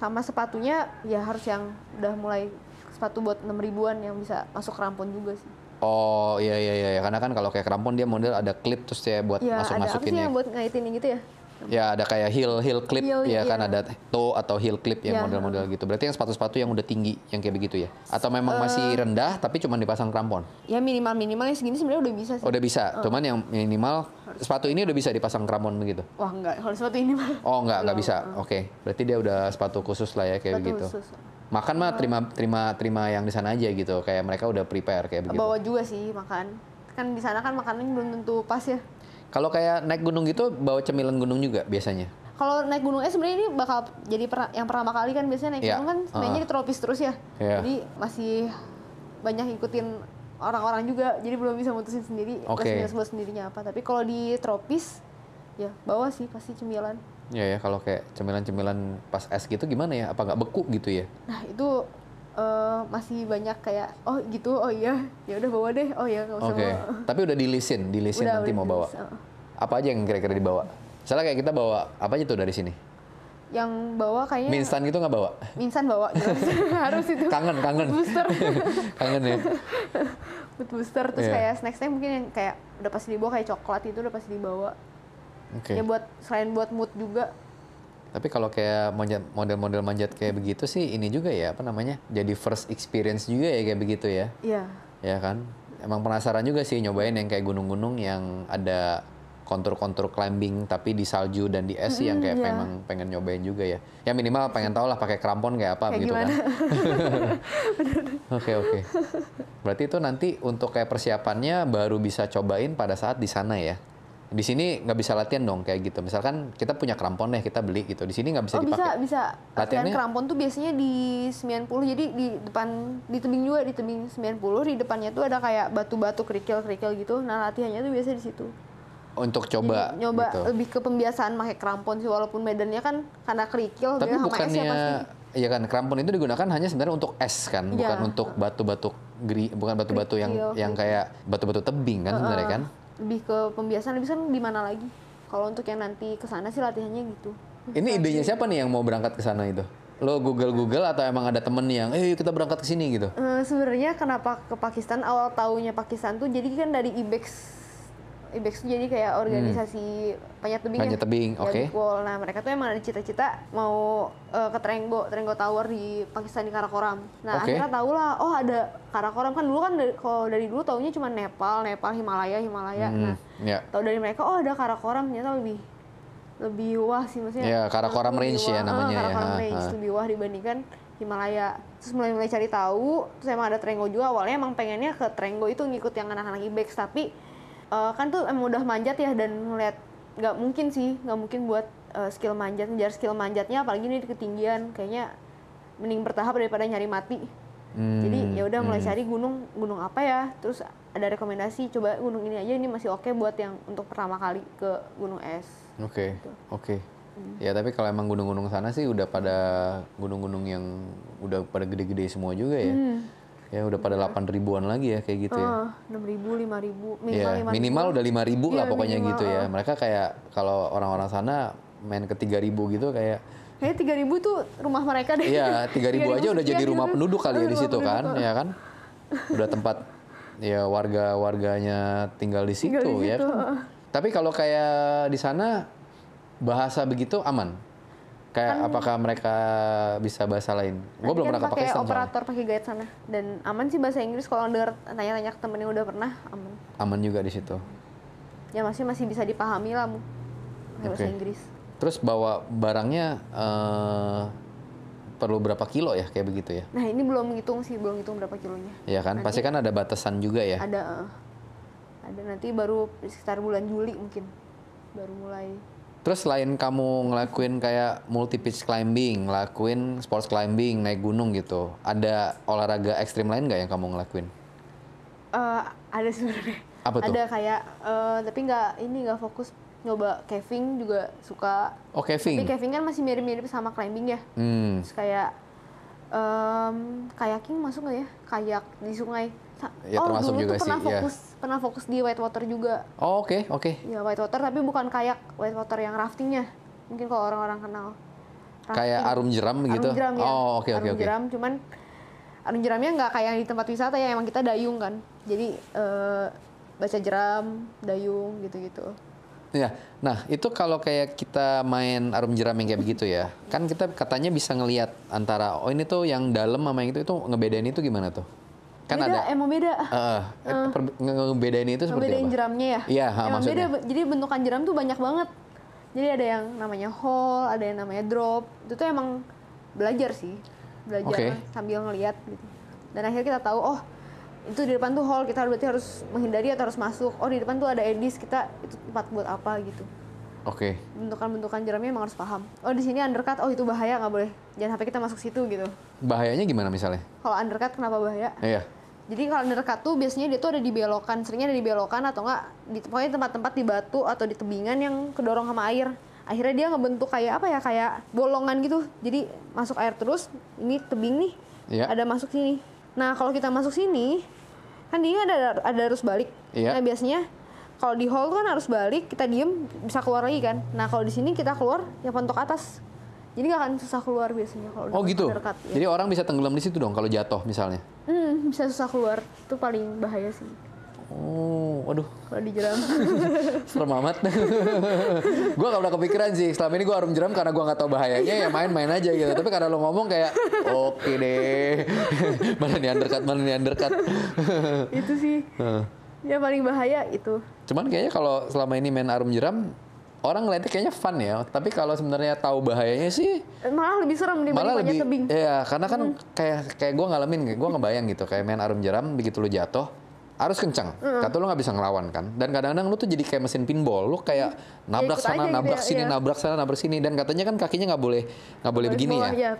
Sama sepatunya ya harus yang udah mulai sepatu buat enam ribuan yang bisa masuk rampon juga sih. Oh iya, iya iya iya karena kan kalau kayak rampon dia model ada clip terus ya buat ya, masuk masukin. Iya ada apa sih yang buat ngaitin gitu ya? Ya ada kayak heel heel clip heel, ya kan, iya. kan ada toe atau heel clip yang iya. model-model gitu. Berarti yang sepatu-sepatu yang udah tinggi yang kayak begitu ya? Atau memang uh, masih rendah tapi cuma dipasang krampon? Ya minimal minimalnya segini sebenarnya udah bisa sih. Udah bisa. Uh. Cuman yang minimal sepatu ini udah bisa dipasang krampon begitu? Wah enggak, kalau sepatu ini mah. Oh enggak, enggak bisa. Oke. Okay. Berarti dia udah sepatu khusus lah ya kayak sepatu begitu. Khusus makan mah eh. terima terima terima yang di sana aja gitu kayak mereka udah prepare kayak begitu bawa juga sih makan kan di sana kan makanannya belum tentu pas ya kalau kayak naik gunung gitu bawa cemilan gunung juga biasanya? Kalau naik gunung es eh, sebenarnya ini bakal jadi per, yang pertama kali kan biasanya naik yeah. gunung kan sebenarnya uh. di tropis terus ya. Yeah. Jadi masih banyak ikutin orang-orang juga jadi belum bisa mutusin sendiri okay. plus minus sendirinya apa. Tapi kalau di tropis ya bawa sih pasti cemilan. Iya yeah, ya yeah, kalau kayak cemilan-cemilan pas es gitu gimana ya? Apa nggak beku gitu ya? Nah itu uh, masih banyak kayak oh gitu oh iya ya udah bawa deh oh ya nggak usah okay. bawa. tapi udah dilisin dilisin udah, nanti udah mau bawa uh-uh. apa aja yang kira-kira dibawa misalnya kayak kita bawa apa aja tuh dari sini yang bawa kayaknya minsan gitu nggak bawa minsan bawa harus itu kangen kangen booster kangen ya Food booster terus yeah. kayak snack snack mungkin yang kayak udah pasti dibawa kayak coklat itu udah pasti dibawa okay. ya buat selain buat mood juga tapi kalau kayak model-model manjat kayak begitu sih ini juga ya apa namanya? Jadi first experience juga ya kayak begitu ya. Iya. Yeah. Ya kan? Emang penasaran juga sih nyobain yang kayak gunung-gunung yang ada kontur-kontur climbing tapi di salju dan di es sih yang mm, kayak yeah. Iya. memang pengen nyobain juga ya. Ya minimal pengen tau lah pakai krampon kayak apa kayak gitu gimana? kan. Oke oke. Okay, okay. Berarti itu nanti untuk kayak persiapannya baru bisa cobain pada saat di sana ya di sini nggak bisa latihan dong kayak gitu. Misalkan kita punya krampon deh, kita beli gitu. Di sini nggak bisa oh, dipakai. bisa, bisa. Latihan krampon tuh biasanya di 90. Jadi di depan di tebing juga di tebing 90 di depannya tuh ada kayak batu-batu kerikil-kerikil gitu. Nah, latihannya tuh biasanya di situ. Untuk coba jadi, nyoba gitu. lebih ke pembiasaan pakai krampon sih walaupun medannya kan karena kerikil Tapi ya bukannya ya Iya kan krampon itu digunakan hanya sebenarnya untuk es kan, iya. bukan untuk batu-batu bukan batu-batu yang yang kayak batu-batu tebing kan uh -uh. sebenarnya kan lebih ke pembiasan lebih kan di mana lagi kalau untuk yang nanti ke sana sih latihannya gitu ini idenya gitu. siapa nih yang mau berangkat ke sana itu lo google google atau emang ada temen yang eh kita berangkat ke sini gitu eh, sebenarnya kenapa ke Pakistan awal tahunya Pakistan tuh jadi kan dari ibex IBEX itu jadi kayak hmm. organisasi hmm. panjat tebing panjat ya? tebing oke okay. nah mereka tuh emang ada cita-cita mau uh, ke Trenggo Trenggo Tower di Pakistan di Karakoram nah okay. akhirnya tau lah oh ada Karakoram kan dulu kan kalau dari dulu taunya cuma Nepal Nepal Himalaya Himalaya hmm. nah yeah. tau dari mereka oh ada Karakoram ternyata lebih lebih wah sih maksudnya ya yeah, Karakoram range ya namanya ah, ya. Karakoram ya. range ha. Ah. lebih wah dibandingkan Himalaya terus mulai mulai cari tahu terus emang ada Trenggo juga awalnya emang pengennya ke Trenggo itu ngikut yang anak-anak Ibex tapi uh, kan tuh emang udah manjat ya dan ngeliat nggak mungkin sih nggak mungkin buat uh, skill manjat ngejar skill manjatnya apalagi ini di ketinggian kayaknya mending bertahap daripada nyari mati hmm, jadi ya udah mulai hmm. cari gunung gunung apa ya terus ada rekomendasi coba gunung ini aja ini masih oke okay buat yang untuk pertama kali ke gunung es oke okay, gitu. oke okay. hmm. ya tapi kalau emang gunung-gunung sana sih udah pada gunung-gunung yang udah pada gede-gede semua juga ya hmm Ya udah pada iya. delapan ribuan lagi ya kayak gitu ya. Oh, enam ribu, lima ribu, minimal ya, 5 Minimal udah lima ribu ya, lah iya, pokoknya minimal, gitu ya. Oh. Mereka kayak kalau orang-orang sana main ke tiga ribu gitu kayak Kayaknya tiga ribu tuh rumah mereka deh. Iya, tiga ribu aja udah jadi rumah gitu. penduduk kali ya di situ kan, ya kan? Oh. Udah tempat ya warga-warganya tinggal di situ ya. Kan? Tapi kalau kayak di sana bahasa begitu aman Kayak kan, apakah mereka bisa bahasa lain? Gue belum kan pernah ke Pakistan. Pakai operator pakai guide sana dan aman sih bahasa Inggris kalau denger tanya-tanya ke temen yang udah pernah aman. Aman juga di situ. Ya masih masih bisa dipahami lah okay. bahasa Inggris. Terus bawa barangnya uh, perlu berapa kilo ya kayak begitu ya? Nah ini belum ngitung sih belum ngitung berapa kilonya. ya kan nanti pasti kan ada batasan juga ya. Ada eh. ada nanti baru sekitar bulan Juli mungkin baru mulai Terus selain kamu ngelakuin kayak multi pitch climbing, ngelakuin sports climbing, naik gunung gitu, ada olahraga ekstrim lain nggak yang kamu ngelakuin? Uh, ada sebenarnya. Apa tuh? Ada kayak, uh, tapi nggak ini nggak fokus nyoba caving juga suka. Oh caving. Tapi caving kan masih mirip-mirip sama climbing ya. Hmm. Terus kayak um, kayaking masuk nggak ya? Kayak di sungai. Ya, oh dulu juga tuh sih, pernah iya. fokus pernah fokus di white water juga. Oh, oke, okay, oke. Okay. Ya, white water tapi bukan kayak white water yang raftingnya. Mungkin kalau orang-orang kenal. Rafting. Kayak arum jeram gitu. Arum jeram ya. Oh, oke, okay, oke, okay, oke. Arum okay. jeram cuman arum jeramnya nggak kayak di tempat wisata ya, emang kita dayung kan. Jadi eh, baca jeram, dayung gitu-gitu. Ya, nah itu kalau kayak kita main arum jeram yang kayak begitu ya, kan kita katanya bisa ngelihat antara oh ini tuh yang dalam sama yang itu itu ngebedain itu gimana tuh? kan beda, ada emang beda uh, uh, ngebedain itu seperti ngebedain apa? jeramnya ya iya emang maksudnya. beda jadi bentukan jeram tuh banyak banget jadi ada yang namanya hole ada yang namanya drop itu tuh emang belajar sih belajar okay. sambil ngeliat. gitu dan akhirnya kita tahu oh itu di depan tuh hole, kita berarti harus menghindari atau harus masuk oh di depan tuh ada edis kita itu tempat buat apa gitu oke okay. bentukan-bentukan jeramnya emang harus paham oh di sini undercut oh itu bahaya nggak boleh jangan sampai kita masuk situ gitu bahayanya gimana misalnya kalau undercut kenapa bahaya iya jadi kalau nerka tuh biasanya dia tuh ada di belokan, seringnya ada di belokan atau enggak di pokoknya tempat-tempat di batu atau di tebingan yang kedorong sama air. Akhirnya dia ngebentuk kayak apa ya? Kayak bolongan gitu. Jadi masuk air terus, ini tebing nih. Yeah. Ada masuk sini. Nah, kalau kita masuk sini kan dia ada ada arus balik. Yeah. Nah, biasanya kalau di hall kan harus balik, kita diem bisa keluar lagi kan. Nah, kalau di sini kita keluar ya pontok atas jadi nggak akan susah keluar biasanya kalau oh, gitu. Ya. Jadi orang bisa tenggelam di situ dong kalau jatuh misalnya. Hmm, bisa susah keluar. Itu paling bahaya sih. Oh, aduh. Kalau dijeram. Serem amat. gue gak pernah kepikiran sih. Selama ini gue harum jeram karena gue gak tau bahayanya ya main-main aja gitu. Iya. Tapi karena lo ngomong kayak, oke okay deh. mana nih undercut, mana nih undercut. itu sih. Hmm. Ya paling bahaya itu. Cuman kayaknya kalau selama ini main arum jeram, orang ngeliatnya kayaknya fun ya tapi kalau sebenarnya tahu bahayanya sih malah lebih serem dibanding malah lebih, tebing iya karena kan hmm. kayak kayak gue ngalamin gue ngebayang gitu kayak main arum jeram begitu lu jatuh harus kencang hmm. kata lu nggak bisa ngelawan kan dan kadang-kadang lu tuh jadi kayak mesin pinball lu kayak hmm. nabrak ya, sana gitu ya, nabrak ya, sini ya. nabrak sana nabrak sini dan katanya kan kakinya nggak boleh nggak boleh begini ya, ya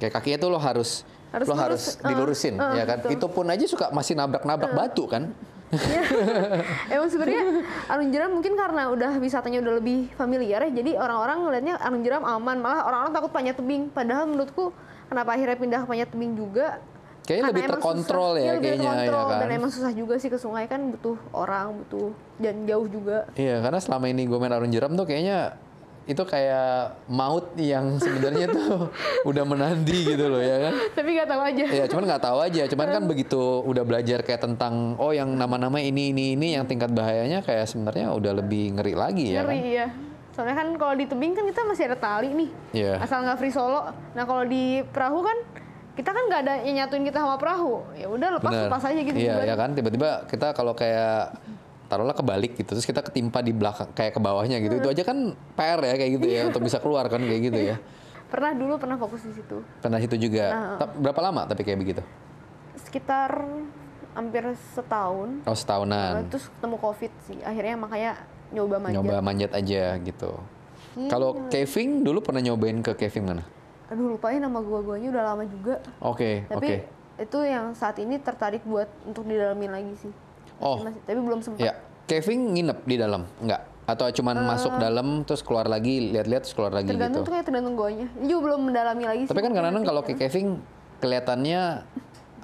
kayak kakinya tuh lo harus harus lo harus ah, dilurusin uh, ya kan gitu. itu pun aja suka masih nabrak-nabrak uh. batu kan Emang sebenarnya arung jeram mungkin karena udah wisatanya udah lebih familiar ya, jadi orang-orang ngelihatnya arung jeram aman, malah orang-orang takut panjat tebing. Padahal menurutku kenapa akhirnya pindah ke panjat tebing juga? Kayaknya lebih terkontrol susah, ya, iya, lebih kayaknya ya terkontrol, ya kan. Dan emang susah juga sih ke sungai kan butuh orang, butuh dan jauh juga. Iya, karena selama ini gue main arung jeram tuh kayaknya itu kayak maut yang sebenarnya tuh udah menanti gitu loh ya kan tapi nggak tahu aja ya cuman nggak tahu aja cuman kan begitu udah belajar kayak tentang oh yang nama-nama ini ini ini yang tingkat bahayanya kayak sebenarnya udah lebih ngeri lagi ngeri, ya ngeri kan? iya soalnya kan kalau di tebing kan kita masih ada tali nih yeah. asal nggak free solo nah kalau di perahu kan kita kan nggak ada yang nyatuin kita sama perahu ya udah lepas Bener. lepas aja gitu iya ya kan tiba-tiba kita kalau kayak taruhlah kebalik gitu terus kita ketimpa di belakang kayak ke bawahnya gitu itu hmm. aja kan PR ya kayak gitu ya iya. untuk bisa keluar kan kayak gitu ya iya. pernah dulu pernah fokus di situ pernah situ juga nah, eh. berapa lama tapi kayak begitu sekitar hampir setahun oh setahunan eh, terus ketemu covid sih akhirnya makanya nyoba manjat nyoba manjat aja gitu hmm. kalau caving dulu pernah nyobain ke caving mana aduh lupain nama gua-guanya udah lama juga oke okay, oke okay. itu yang saat ini tertarik buat untuk didalamin lagi sih Oh. Masih, tapi belum sempat. Ya. Kevin nginep di dalam, enggak? Atau cuma uh, eh. masuk dalam terus keluar lagi, lihat-lihat terus keluar lagi tergantung gitu. Ya, tergantung tergantung Ini juga belum mendalami lagi Tapi sih, kan kadang-kadang kalau ke gitu. Kevin kelihatannya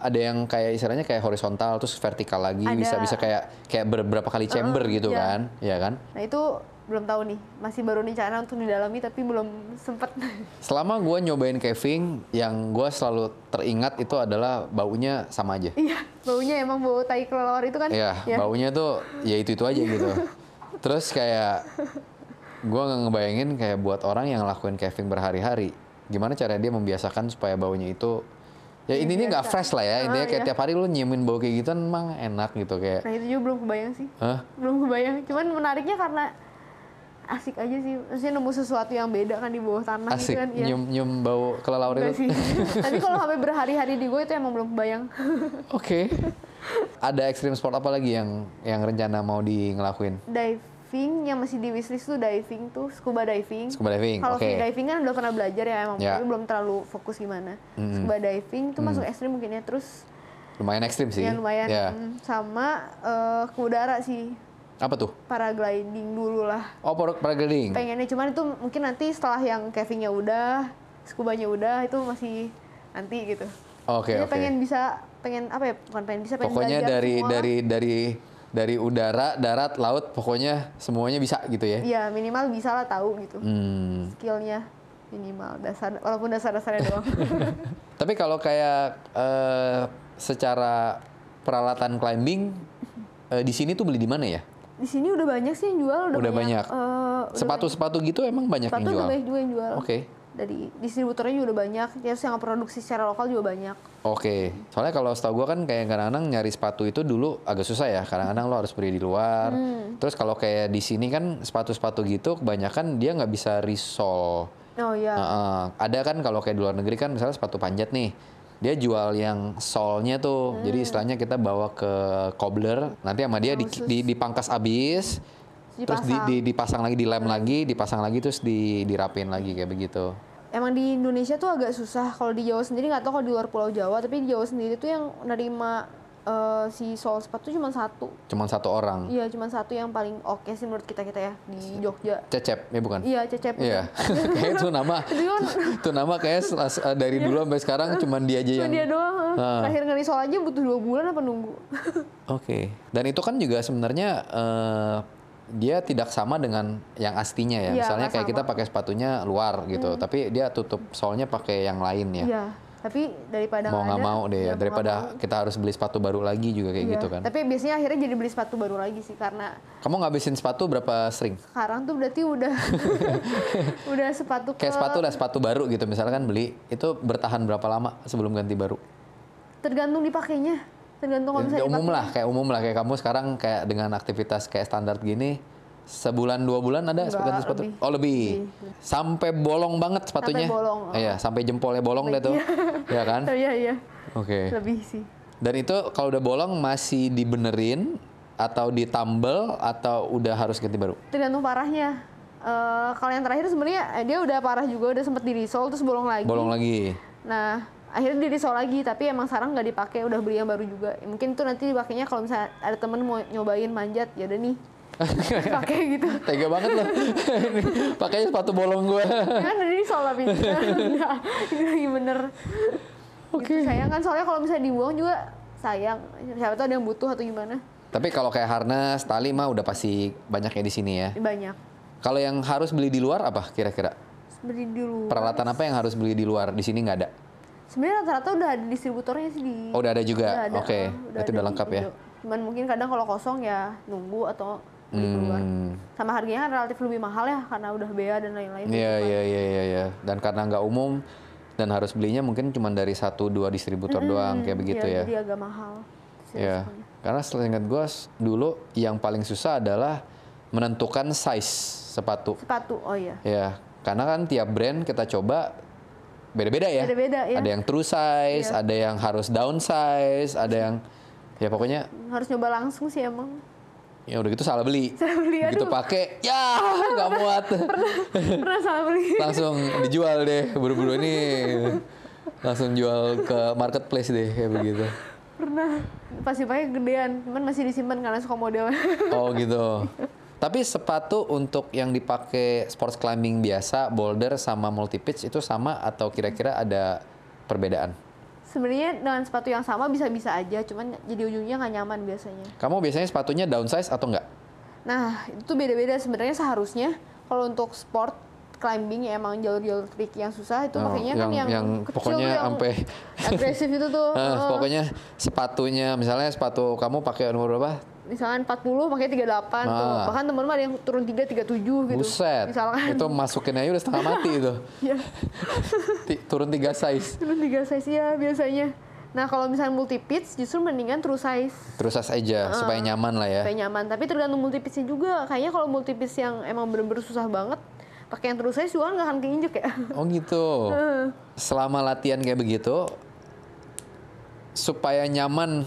ada yang kayak istilahnya kayak horizontal terus vertikal lagi bisa bisa kayak kayak beberapa kali chamber uh, gitu iya. kan, ya kan? Nah, itu belum tahu nih, masih baru rencana untuk didalami tapi belum sempet. Selama gue nyobain caving, yang gue selalu teringat itu adalah baunya sama aja. Iya, baunya emang bau tai kelelawar itu kan. Iya, ya. baunya tuh ya itu-itu aja gitu. Terus kayak gue nggak ngebayangin kayak buat orang yang ngelakuin caving berhari-hari, gimana cara dia membiasakan supaya baunya itu Ya ini iya, ini nggak fresh lah ya, ah, intinya kayak iya. tiap hari lu nyiumin bau kayak gitu emang enak gitu kayak. Nah itu juga belum kebayang sih. Hah? Belum kebayang. Cuman menariknya karena asik aja sih maksudnya nemu sesuatu yang beda kan di bawah tanah gitu asik, gitu kan ya. nyium nyium bau kelelawar itu tapi kalau sampai berhari-hari di gue itu emang belum bayang. oke okay. ada ekstrim sport apa lagi yang yang rencana mau di ngelakuin diving yang masih di wishlist tuh diving tuh scuba diving scuba diving kalau okay. diving kan udah pernah belajar ya emang yeah. tapi belum terlalu fokus gimana mm. scuba diving tuh mm. masuk ekstrim mungkin ya terus lumayan ekstrim sih ya lumayan yeah. Mm. sama uh, ke udara sih apa tuh? Paragliding dulu lah. Oh, paragliding. Pengennya cuman itu mungkin nanti setelah yang kevingnya udah, skubanya udah itu masih nanti gitu. Oke, okay, oke. Okay. pengen bisa pengen apa ya? Bukan pengen bisa pengen Pokoknya dari semua. dari dari dari udara, darat, laut, pokoknya semuanya bisa gitu ya? Iya, minimal bisa lah tahu gitu. Hmm. Skillnya minimal dasar, walaupun dasar-dasarnya doang. Tapi kalau kayak uh, secara peralatan climbing, uh, di sini tuh beli di mana ya? di sini udah banyak sih yang jual udah, udah banyak, eh, sepatu sepatu-sepatu gitu emang banyak sepatu yang jual. Sepatu banyak juga yang jual. Oke. Okay. Dari distributornya juga udah banyak, terus yang produksi secara lokal juga banyak. Oke. Okay. Soalnya kalau setahu gue kan kayak kadang-kadang nyari sepatu itu dulu agak susah ya. Kadang-kadang lo harus beli di luar. Hmm. Terus kalau kayak di sini kan sepatu-sepatu gitu kebanyakan dia nggak bisa risol. Oh iya. Yeah. Uh, uh, ada kan kalau kayak di luar negeri kan misalnya sepatu panjat nih dia jual yang solnya tuh. Hmm. Jadi istilahnya kita bawa ke cobbler, nanti sama dia di, di, dipangkas abis, dipasang. terus di, di, dipasang lagi, dilem hmm. lagi, dipasang lagi, terus di, dirapin lagi kayak begitu. Emang di Indonesia tuh agak susah kalau di Jawa sendiri nggak tahu kalau di luar Pulau Jawa, tapi di Jawa sendiri tuh yang nerima uh, si soal sepatu cuma satu. Cuma satu orang. Iya, cuma satu yang paling oke okay sih menurut kita kita ya di Jogja. Cecep, ya bukan? Iya, Cecep. Iya. kayak itu nama. itu nama kayak dari iya. dulu sampai sekarang cuma dia aja cuma dia doang. Nah. Akhir ngeri soal aja butuh dua bulan apa nunggu. oke. Okay. Dan itu kan juga sebenarnya uh, dia tidak sama dengan yang aslinya ya. ya Misalnya kayak sama. kita pakai sepatunya luar gitu, hmm. tapi dia tutup solnya pakai yang lain ya. ya tapi daripada mau nggak mau deh ya, daripada mau. kita harus beli sepatu baru lagi juga kayak iya. gitu kan tapi biasanya akhirnya jadi beli sepatu baru lagi sih karena kamu ngabisin sepatu berapa sering sekarang tuh berarti udah udah sepatu kayak sepatu lah sepatu baru gitu misalkan beli itu bertahan berapa lama sebelum ganti baru tergantung dipakainya tergantung kalau ya, misalnya ya umum lah kayak umum lah kayak kamu sekarang kayak dengan aktivitas kayak standar gini Sebulan dua bulan ada Enggak, sepatu sepatu. Oh lebih. lebih. Sampai bolong banget sepatunya. Sampai bolong. Oh. Iya, sampai jempolnya bolong deh tuh. Iya, iya kan? Iya iya. Oke. Okay. Lebih sih. Dan itu kalau udah bolong masih dibenerin atau ditambel atau udah harus ganti baru? Tergantung parahnya. Uh, kalau yang terakhir sebenarnya eh, dia udah parah juga udah sempet dirisol terus bolong lagi. Bolong lagi. Nah akhirnya dirisol lagi tapi emang sarang nggak dipakai udah beli yang baru juga. mungkin tuh nanti dipakainya kalau misalnya ada temen mau nyobain manjat ya udah nih pakai gitu tega banget loh pakainya sepatu bolong gue kan tadi soalnya pinter ini lagi bener oke okay. sayang kan soalnya kalau misalnya dibuang juga sayang siapa tahu ada yang butuh atau gimana tapi kalau kayak harness tali mah udah pasti banyak ya di sini ya banyak kalau yang harus beli di luar apa kira-kira beli di luar peralatan apa yang harus beli di luar di sini nggak ada sebenarnya rata-rata udah ada distributornya sih di oh udah ada juga oke okay. itu udah lengkap ya cuman mungkin kadang kalau kosong ya nunggu atau beli hmm. keluar sama harganya kan relatif lebih mahal ya karena udah bea dan lain-lain iya, gitu kan. iya iya iya iya dan karena nggak umum dan harus belinya mungkin cuma dari satu dua distributor -hmm. doang kayak iya, begitu ya, ya. Jadi agak mahal. Ya, karena ingat gue dulu yang paling susah adalah menentukan size sepatu. Sepatu, oh iya. Ya, karena kan tiap brand kita coba beda-beda ya. Beda-beda ya. Ada yang true size, ya. ada yang harus down size ada yang ya pokoknya harus nyoba langsung sih emang ya udah gitu salah beli salah beli gitu pakai ya nggak muat pernah, pernah salah beli langsung dijual deh buru-buru ini langsung jual ke marketplace deh kayak begitu pernah pasti pakai gedean cuman masih disimpan karena suka model oh gitu tapi sepatu untuk yang dipakai sports climbing biasa boulder sama multi pitch itu sama atau kira-kira ada perbedaan sebenarnya dengan sepatu yang sama bisa-bisa aja, cuman jadi ujungnya nggak nyaman biasanya. Kamu biasanya sepatunya downsize atau enggak? Nah, itu beda-beda sebenarnya seharusnya kalau untuk sport climbing ya emang jalur-jalur trik yang susah itu oh, makanya kan yang, kan yang, yang kecil pokoknya yang sampai agresif itu tuh. Uh, pokoknya sepatunya misalnya sepatu kamu pakai nomor berapa? misalkan 40 makanya 38 nah. tuh. Bahkan teman-teman ada yang turun 3 37 gitu. Buset. Misalkan. Itu masukin aja udah setengah mati itu. Iya. turun 3 size. Turun 3 size ya biasanya. Nah kalau misalnya multi pitch justru mendingan true size. True size aja uh, supaya nyaman lah ya. Supaya nyaman. Tapi tergantung multi pitchnya juga. Kayaknya kalau multi pitch yang emang bener-bener susah banget pakai yang true size juga kan nggak akan keinjek ya. Oh gitu. Selama latihan kayak begitu supaya nyaman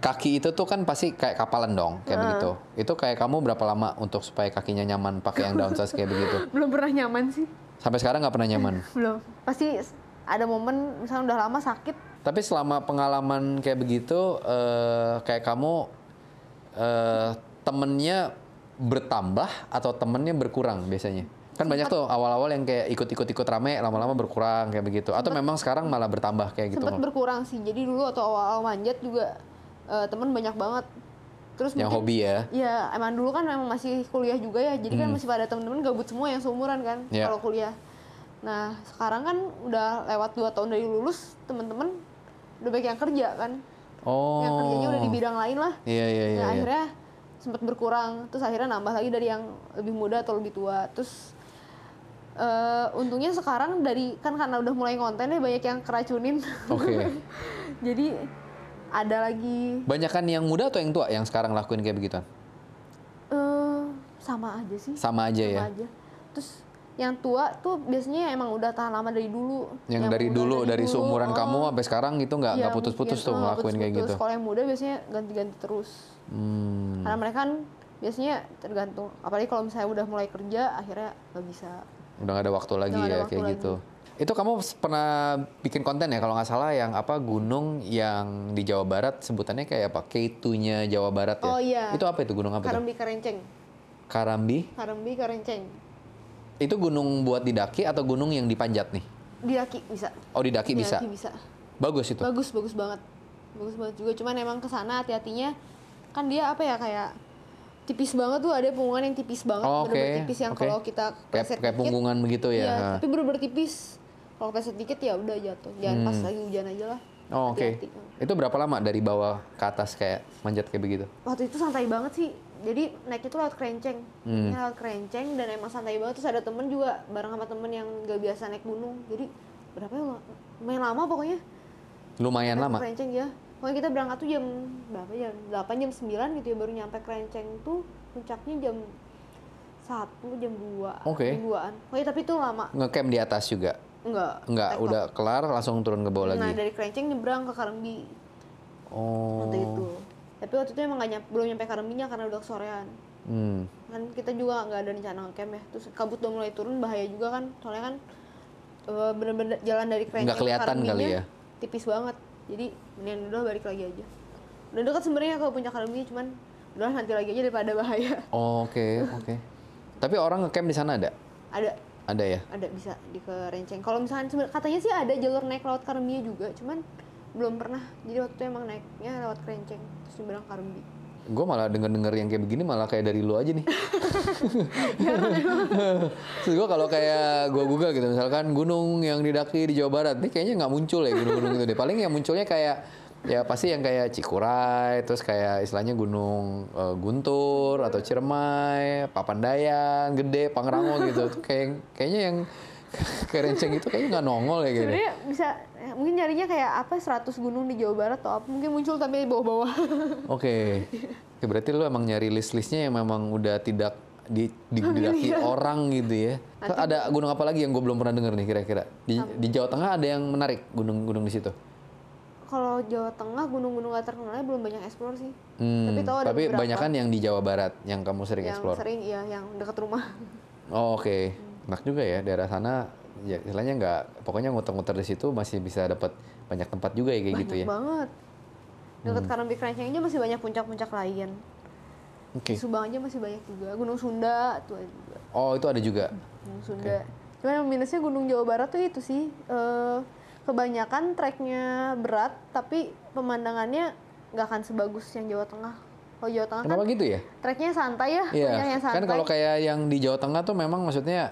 kaki itu tuh kan pasti kayak kapalan dong kayak uh. begitu itu kayak kamu berapa lama untuk supaya kakinya nyaman pakai yang downsize kayak begitu belum pernah nyaman sih sampai sekarang nggak pernah nyaman belum pasti ada momen misalnya udah lama sakit tapi selama pengalaman kayak begitu uh, kayak kamu uh, temennya bertambah atau temennya berkurang biasanya kan banyak tuh awal-awal yang kayak ikut-ikut-ikut rame lama-lama berkurang kayak begitu atau sempet, memang sekarang malah bertambah kayak gitu sempet berkurang sih jadi dulu atau awal-awal manjat juga uh, temen banyak banget terus yang mungkin, hobi ya ya emang dulu kan memang masih kuliah juga ya jadi kan hmm. kan masih pada temen-temen gabut semua yang seumuran kan yeah. kalau kuliah nah sekarang kan udah lewat dua tahun dari lulus temen-temen udah banyak yang kerja kan oh. yang kerjanya udah di oh. bidang lain lah iya yeah, yeah, iya yeah, nah iya. akhirnya sempat berkurang terus akhirnya nambah lagi dari yang lebih muda atau lebih tua terus uh, untungnya sekarang dari kan karena udah mulai konten ya banyak yang keracunin okay. jadi ada lagi banyakan yang muda atau yang tua yang sekarang lakuin kayak begituan uh, sama aja sih sama aja sama ya aja. terus yang tua tuh biasanya emang udah tahan lama dari dulu. Yang, yang dari dulu dari, dari dulu. seumuran oh. kamu ah. sampai sekarang itu nggak iya, nggak ya, putus-putus tuh ah, ngelakuin putus -putus. kayak gitu. Kalau yang muda biasanya ganti-ganti terus. Hmm. Karena mereka kan biasanya tergantung apalagi kalau misalnya udah mulai kerja akhirnya nggak bisa. Udah nggak ada waktu lagi ya waktu kayak lagi. gitu. Itu kamu pernah bikin konten ya kalau nggak salah yang apa gunung yang di Jawa Barat sebutannya kayak apa? K2-nya Jawa Barat ya. Oh iya. Itu apa itu gunung apa? Karambi Karenceng. Karambi? Karambi Karenceng. Itu gunung buat didaki atau gunung yang dipanjat nih? Didaki bisa. Oh, didaki, didaki bisa. bisa. Bagus itu. Bagus, bagus banget. Bagus banget juga. Cuman emang kesana hati-hatinya kan dia apa ya kayak tipis banget tuh ada punggungan yang tipis banget oh, okay. bener tipis yang okay. kalau kita kayak, kayak punggungan begitu ya, ya tapi bener-bener tipis kalau keset dikit ya udah jatuh jangan hmm. pas lagi hujan aja lah oh, oke okay. Hmm. itu berapa lama dari bawah ke atas kayak manjat kayak begitu waktu itu santai banget sih jadi naik itu lewat kerenceng hmm. lewat kerenceng dan emang santai banget terus ada temen juga bareng sama temen yang gak biasa naik gunung jadi berapa ya lumayan lama pokoknya lumayan lama kerenceng ya pokoknya kita berangkat tuh jam berapa ya? 8 jam 9 gitu ya baru nyampe kerenceng tuh puncaknya jam satu jam dua okay. jam duaan pokoknya tapi itu lama ngecamp di atas juga Enggak. Enggak, udah udah kelar langsung turun ke bawah nah, lagi. Nah, dari Klenceng nyebrang ke Karembi. Oh. Waktu itu. Tapi waktu itu emang gak nyampe, belum nyampe Karembinya karena udah sorean Hmm. Kan kita juga nggak ada rencana ngecamp ya. Terus kabut udah mulai turun bahaya juga kan. Soalnya kan e, bener-bener jalan dari Klenceng kelihatan ke kali ya. Tipis banget. Jadi mendingan udah balik lagi aja. Udah dekat sebenarnya ke punya Karembi cuman udah nanti lagi aja daripada bahaya. Oke, oh, oke. Okay, okay. Tapi orang ngecamp di sana ada? Ada ada ya? Ada bisa di ke Renceng. Kalau misalnya katanya sih ada jalur naik lewat Karembia juga, cuman belum pernah. Jadi waktu itu emang naiknya lewat Renceng terus dibilang Karembi. Gue malah denger-denger yang kayak begini malah kayak dari lu aja nih. Terus gue kalau kayak gue google gitu misalkan gunung yang didaki di Jawa Barat, ini kayaknya nggak muncul ya gunung-gunung itu deh. Paling yang munculnya kayak Ya pasti yang kayak Cikuray, terus kayak istilahnya Gunung uh, Guntur atau Ciremai, Papandayan, Gede, Pangrango gitu. Kayak kayaknya yang kerenceng itu kayaknya nggak nongol ya gitu. bisa mungkin nyarinya kayak apa 100 gunung di Jawa Barat atau apa mungkin muncul tapi di bawah-bawah. Oke. Okay. Ya, berarti lu emang nyari list-listnya yang memang udah tidak di di didaki iya. orang gitu ya. Nanti ada gunung apa lagi yang gue belum pernah denger nih kira-kira? Di, di Jawa Tengah ada yang menarik gunung-gunung di situ? kalau Jawa Tengah gunung-gunung gak terkenalnya belum banyak eksplor sih. Hmm, tapi tahu ada Tapi banyak kan yang di Jawa Barat yang kamu sering yang eksplor. sering iya, yang dekat rumah. Oh, oke. Okay. Enak juga ya daerah sana ya istilahnya nggak pokoknya ngutang-ngutang di situ masih bisa dapat banyak tempat juga ya kayak gitu banyak gitu ya. banget. Dekat hmm. Karambi Renceng aja masih banyak puncak-puncak lain. Oke. Okay. Subang aja masih banyak juga. Gunung Sunda tuh ada juga. Oh, itu ada juga. Gunung Sunda. Okay. Cuman minusnya Gunung Jawa Barat tuh itu sih uh, kebanyakan treknya berat tapi pemandangannya nggak akan sebagus yang Jawa Tengah. Kalau Jawa Tengah Kenapa kan gitu ya? Treknya santai ya, yeah. yang santai. Kan kalau kayak yang di Jawa Tengah tuh memang maksudnya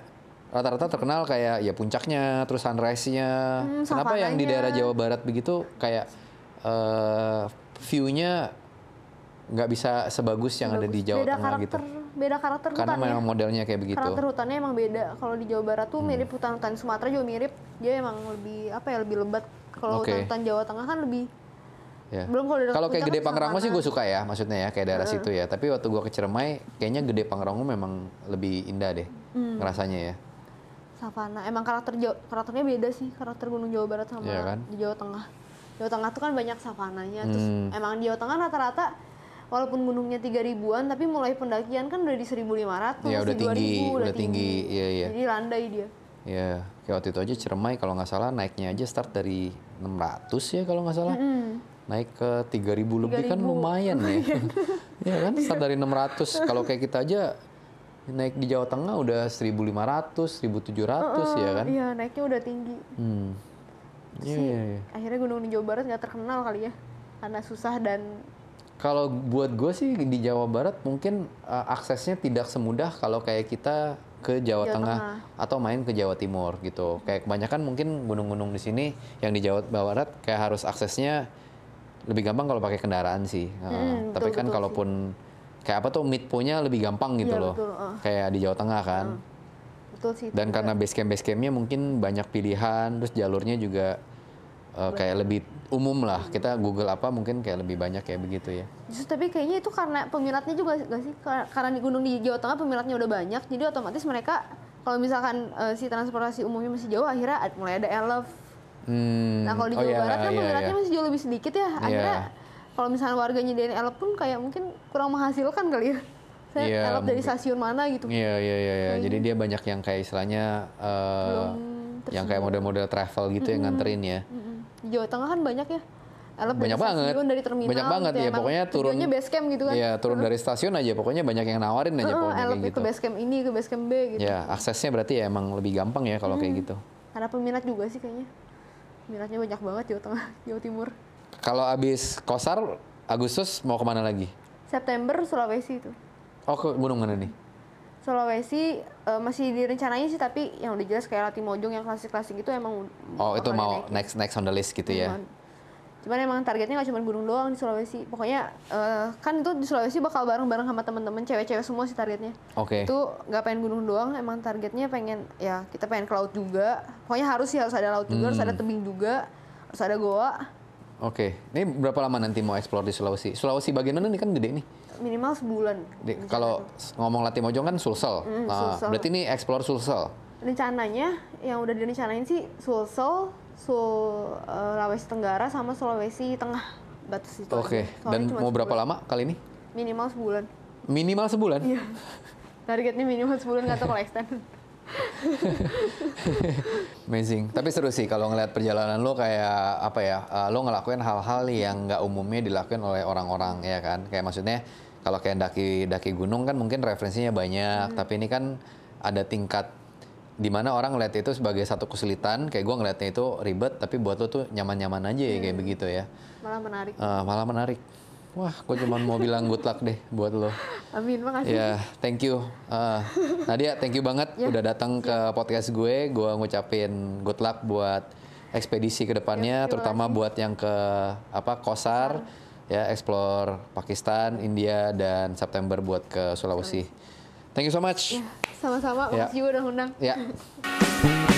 rata-rata terkenal kayak ya puncaknya, terus sunrise-nya. Hmm, Kenapa yang di daerah Jawa Barat begitu kayak uh, view-nya nggak bisa sebagus yang sebagus. ada di Jawa Beda Tengah gitu? karakter. gitu beda karakter Karena hutan. Karena ya. memang modelnya kayak begitu. Karakter hutannya emang beda. Kalau di Jawa Barat tuh hmm. mirip hutan-hutan Sumatera juga mirip. Dia emang lebih apa ya lebih lebat. Kalau okay. hutan-hutan Jawa Tengah kan lebih Ya. Belum kalau Kalau kayak Gede kan Pangrango sih gue suka ya, maksudnya ya kayak daerah uh. situ ya. Tapi waktu gue ke Ciremai, kayaknya Gede Pangrango memang lebih indah deh, hmm. ngerasanya ya. Savana, emang karakter karakternya beda sih, karakter Gunung Jawa Barat sama ya kan? di Jawa Tengah. Jawa Tengah tuh kan banyak savananya, hmm. terus emang di Jawa Tengah rata-rata walaupun gunungnya 3000-an tapi mulai pendakian kan udah di 1500 ya, udah tinggi, 2000 udah, udah tinggi. tinggi. Iya, iya. Jadi landai dia. Iya, kayak waktu itu aja Ciremai kalau nggak salah naiknya aja start dari 600 ya kalau nggak salah. Mm -hmm. Naik ke 3000 lebih 3000. kan lumayan ya. Iya. iya kan start dari 600. Kalau kayak kita aja naik di Jawa Tengah udah 1500, 1700 uh -uh, ya kan? Iya, naiknya udah tinggi. Hmm. Iya, yeah, yeah, yeah. Akhirnya gunung di Jawa Barat nggak terkenal kali ya. Karena susah dan kalau buat gue sih di Jawa Barat mungkin uh, aksesnya tidak semudah kalau kayak kita ke Jawa, Jawa Tengah, Tengah atau main ke Jawa Timur gitu. Kayak kebanyakan mungkin gunung-gunung di sini yang di Jawa Barat kayak harus aksesnya lebih gampang kalau pakai kendaraan sih. Hmm, uh, betul, tapi kan betul kalaupun sih. kayak apa tuh midpoint-nya lebih gampang gitu ya, loh. Betul, uh. Kayak di Jawa Tengah kan. Uh. Betul sih. Dan karena base camp base campnya mungkin banyak pilihan, terus jalurnya juga uh, kayak lebih umum lah kita Google apa mungkin kayak lebih banyak kayak begitu ya. Justru tapi kayaknya itu karena peminatnya juga gak sih karena di gunung di Jawa Tengah peminatnya udah banyak jadi otomatis mereka kalau misalkan uh, si transportasi umumnya masih jauh akhirnya mulai ada Elf. Hmm. Nah kalau di oh Jawa oh, iya, Barat kan iya, peminatnya iya. masih jauh lebih sedikit ya iya. akhirnya iya. kalau misalnya warganya dari Elf pun kayak mungkin kurang menghasilkan kali ya. Saya yeah, Elf dari stasiun mana gitu. Iya iya iya. iya. Jadi gitu. dia banyak yang kayak istilahnya uh, yang kayak model-model travel gitu mm -hmm. yang nganterin ya. Mm -hmm. Jawa Tengah kan banyak ya Elf banyak banget dari terminal banyak banget gitu ya, ya pokoknya turun base camp gitu kan ya turun dari stasiun aja pokoknya banyak yang nawarin aja uh, pokoknya kayak gitu ke base camp ini ke base camp B gitu ya aksesnya berarti ya emang lebih gampang ya kalau hmm. kayak gitu ada peminat juga sih kayaknya Minatnya banyak banget Jawa Tengah Jawa Timur kalau habis kosar Agustus mau kemana lagi September Sulawesi itu oh ke Gunung mana nih Sulawesi uh, masih direncanain sih tapi yang udah jelas kayak Latimojong yang klasik-klasik itu emang Oh, itu mau naikin. next next on the list gitu ya. Cuman emang targetnya nggak cuma gunung doang di Sulawesi. Pokoknya uh, kan itu di Sulawesi bakal bareng-bareng sama temen-temen cewek-cewek semua sih targetnya. Oke. Okay. Itu nggak pengen gunung doang, emang targetnya pengen ya kita pengen ke laut juga. Pokoknya harus sih harus ada laut juga, hmm. harus ada hmm. tebing juga, harus ada goa. Oke. Okay. Ini berapa lama nanti mau eksplor di Sulawesi? Sulawesi bagian mana nih kan gede nih? minimal sebulan. Di, kalau itu. ngomong Latih Mojong kan Sulsel. Mm, nah, Sulsel. berarti ini explore Sulsel. Rencananya yang udah direncanain sih Sulsel, eh, Sulawesi Tenggara sama Sulawesi Tengah batas itu. Oke. Okay. Dan mau sebulan. berapa lama kali ini? Minimal sebulan. Minimal sebulan. Iya. Targetnya minimal sebulan nggak tahu kalau extend. Amazing. Tapi seru sih kalau ngelihat perjalanan lo kayak apa ya? Eh, lo ngelakuin hal-hal yang nggak umumnya dilakuin oleh orang-orang ya kan? Kayak maksudnya kalau kayak daki daki gunung kan mungkin referensinya banyak, hmm. tapi ini kan ada tingkat di mana orang ngeliat itu sebagai satu kesulitan kayak gue ngeliatnya itu ribet tapi buat lo tuh nyaman-nyaman aja ya hmm. kayak begitu ya malah menarik uh, malah menarik wah gue cuma mau bilang good luck deh buat lo amin makasih ya yeah, thank you uh, Nadia thank you banget yeah. udah datang yeah. ke ya. podcast gue gue ngucapin good luck buat ekspedisi kedepannya yeah, terutama buat yang ke apa kosar, kosar ya explore Pakistan, India dan September buat ke Sulawesi. Thank you so much. Iya, sama-sama, Yeah, makasih -sama. juga udah undang. Yeah.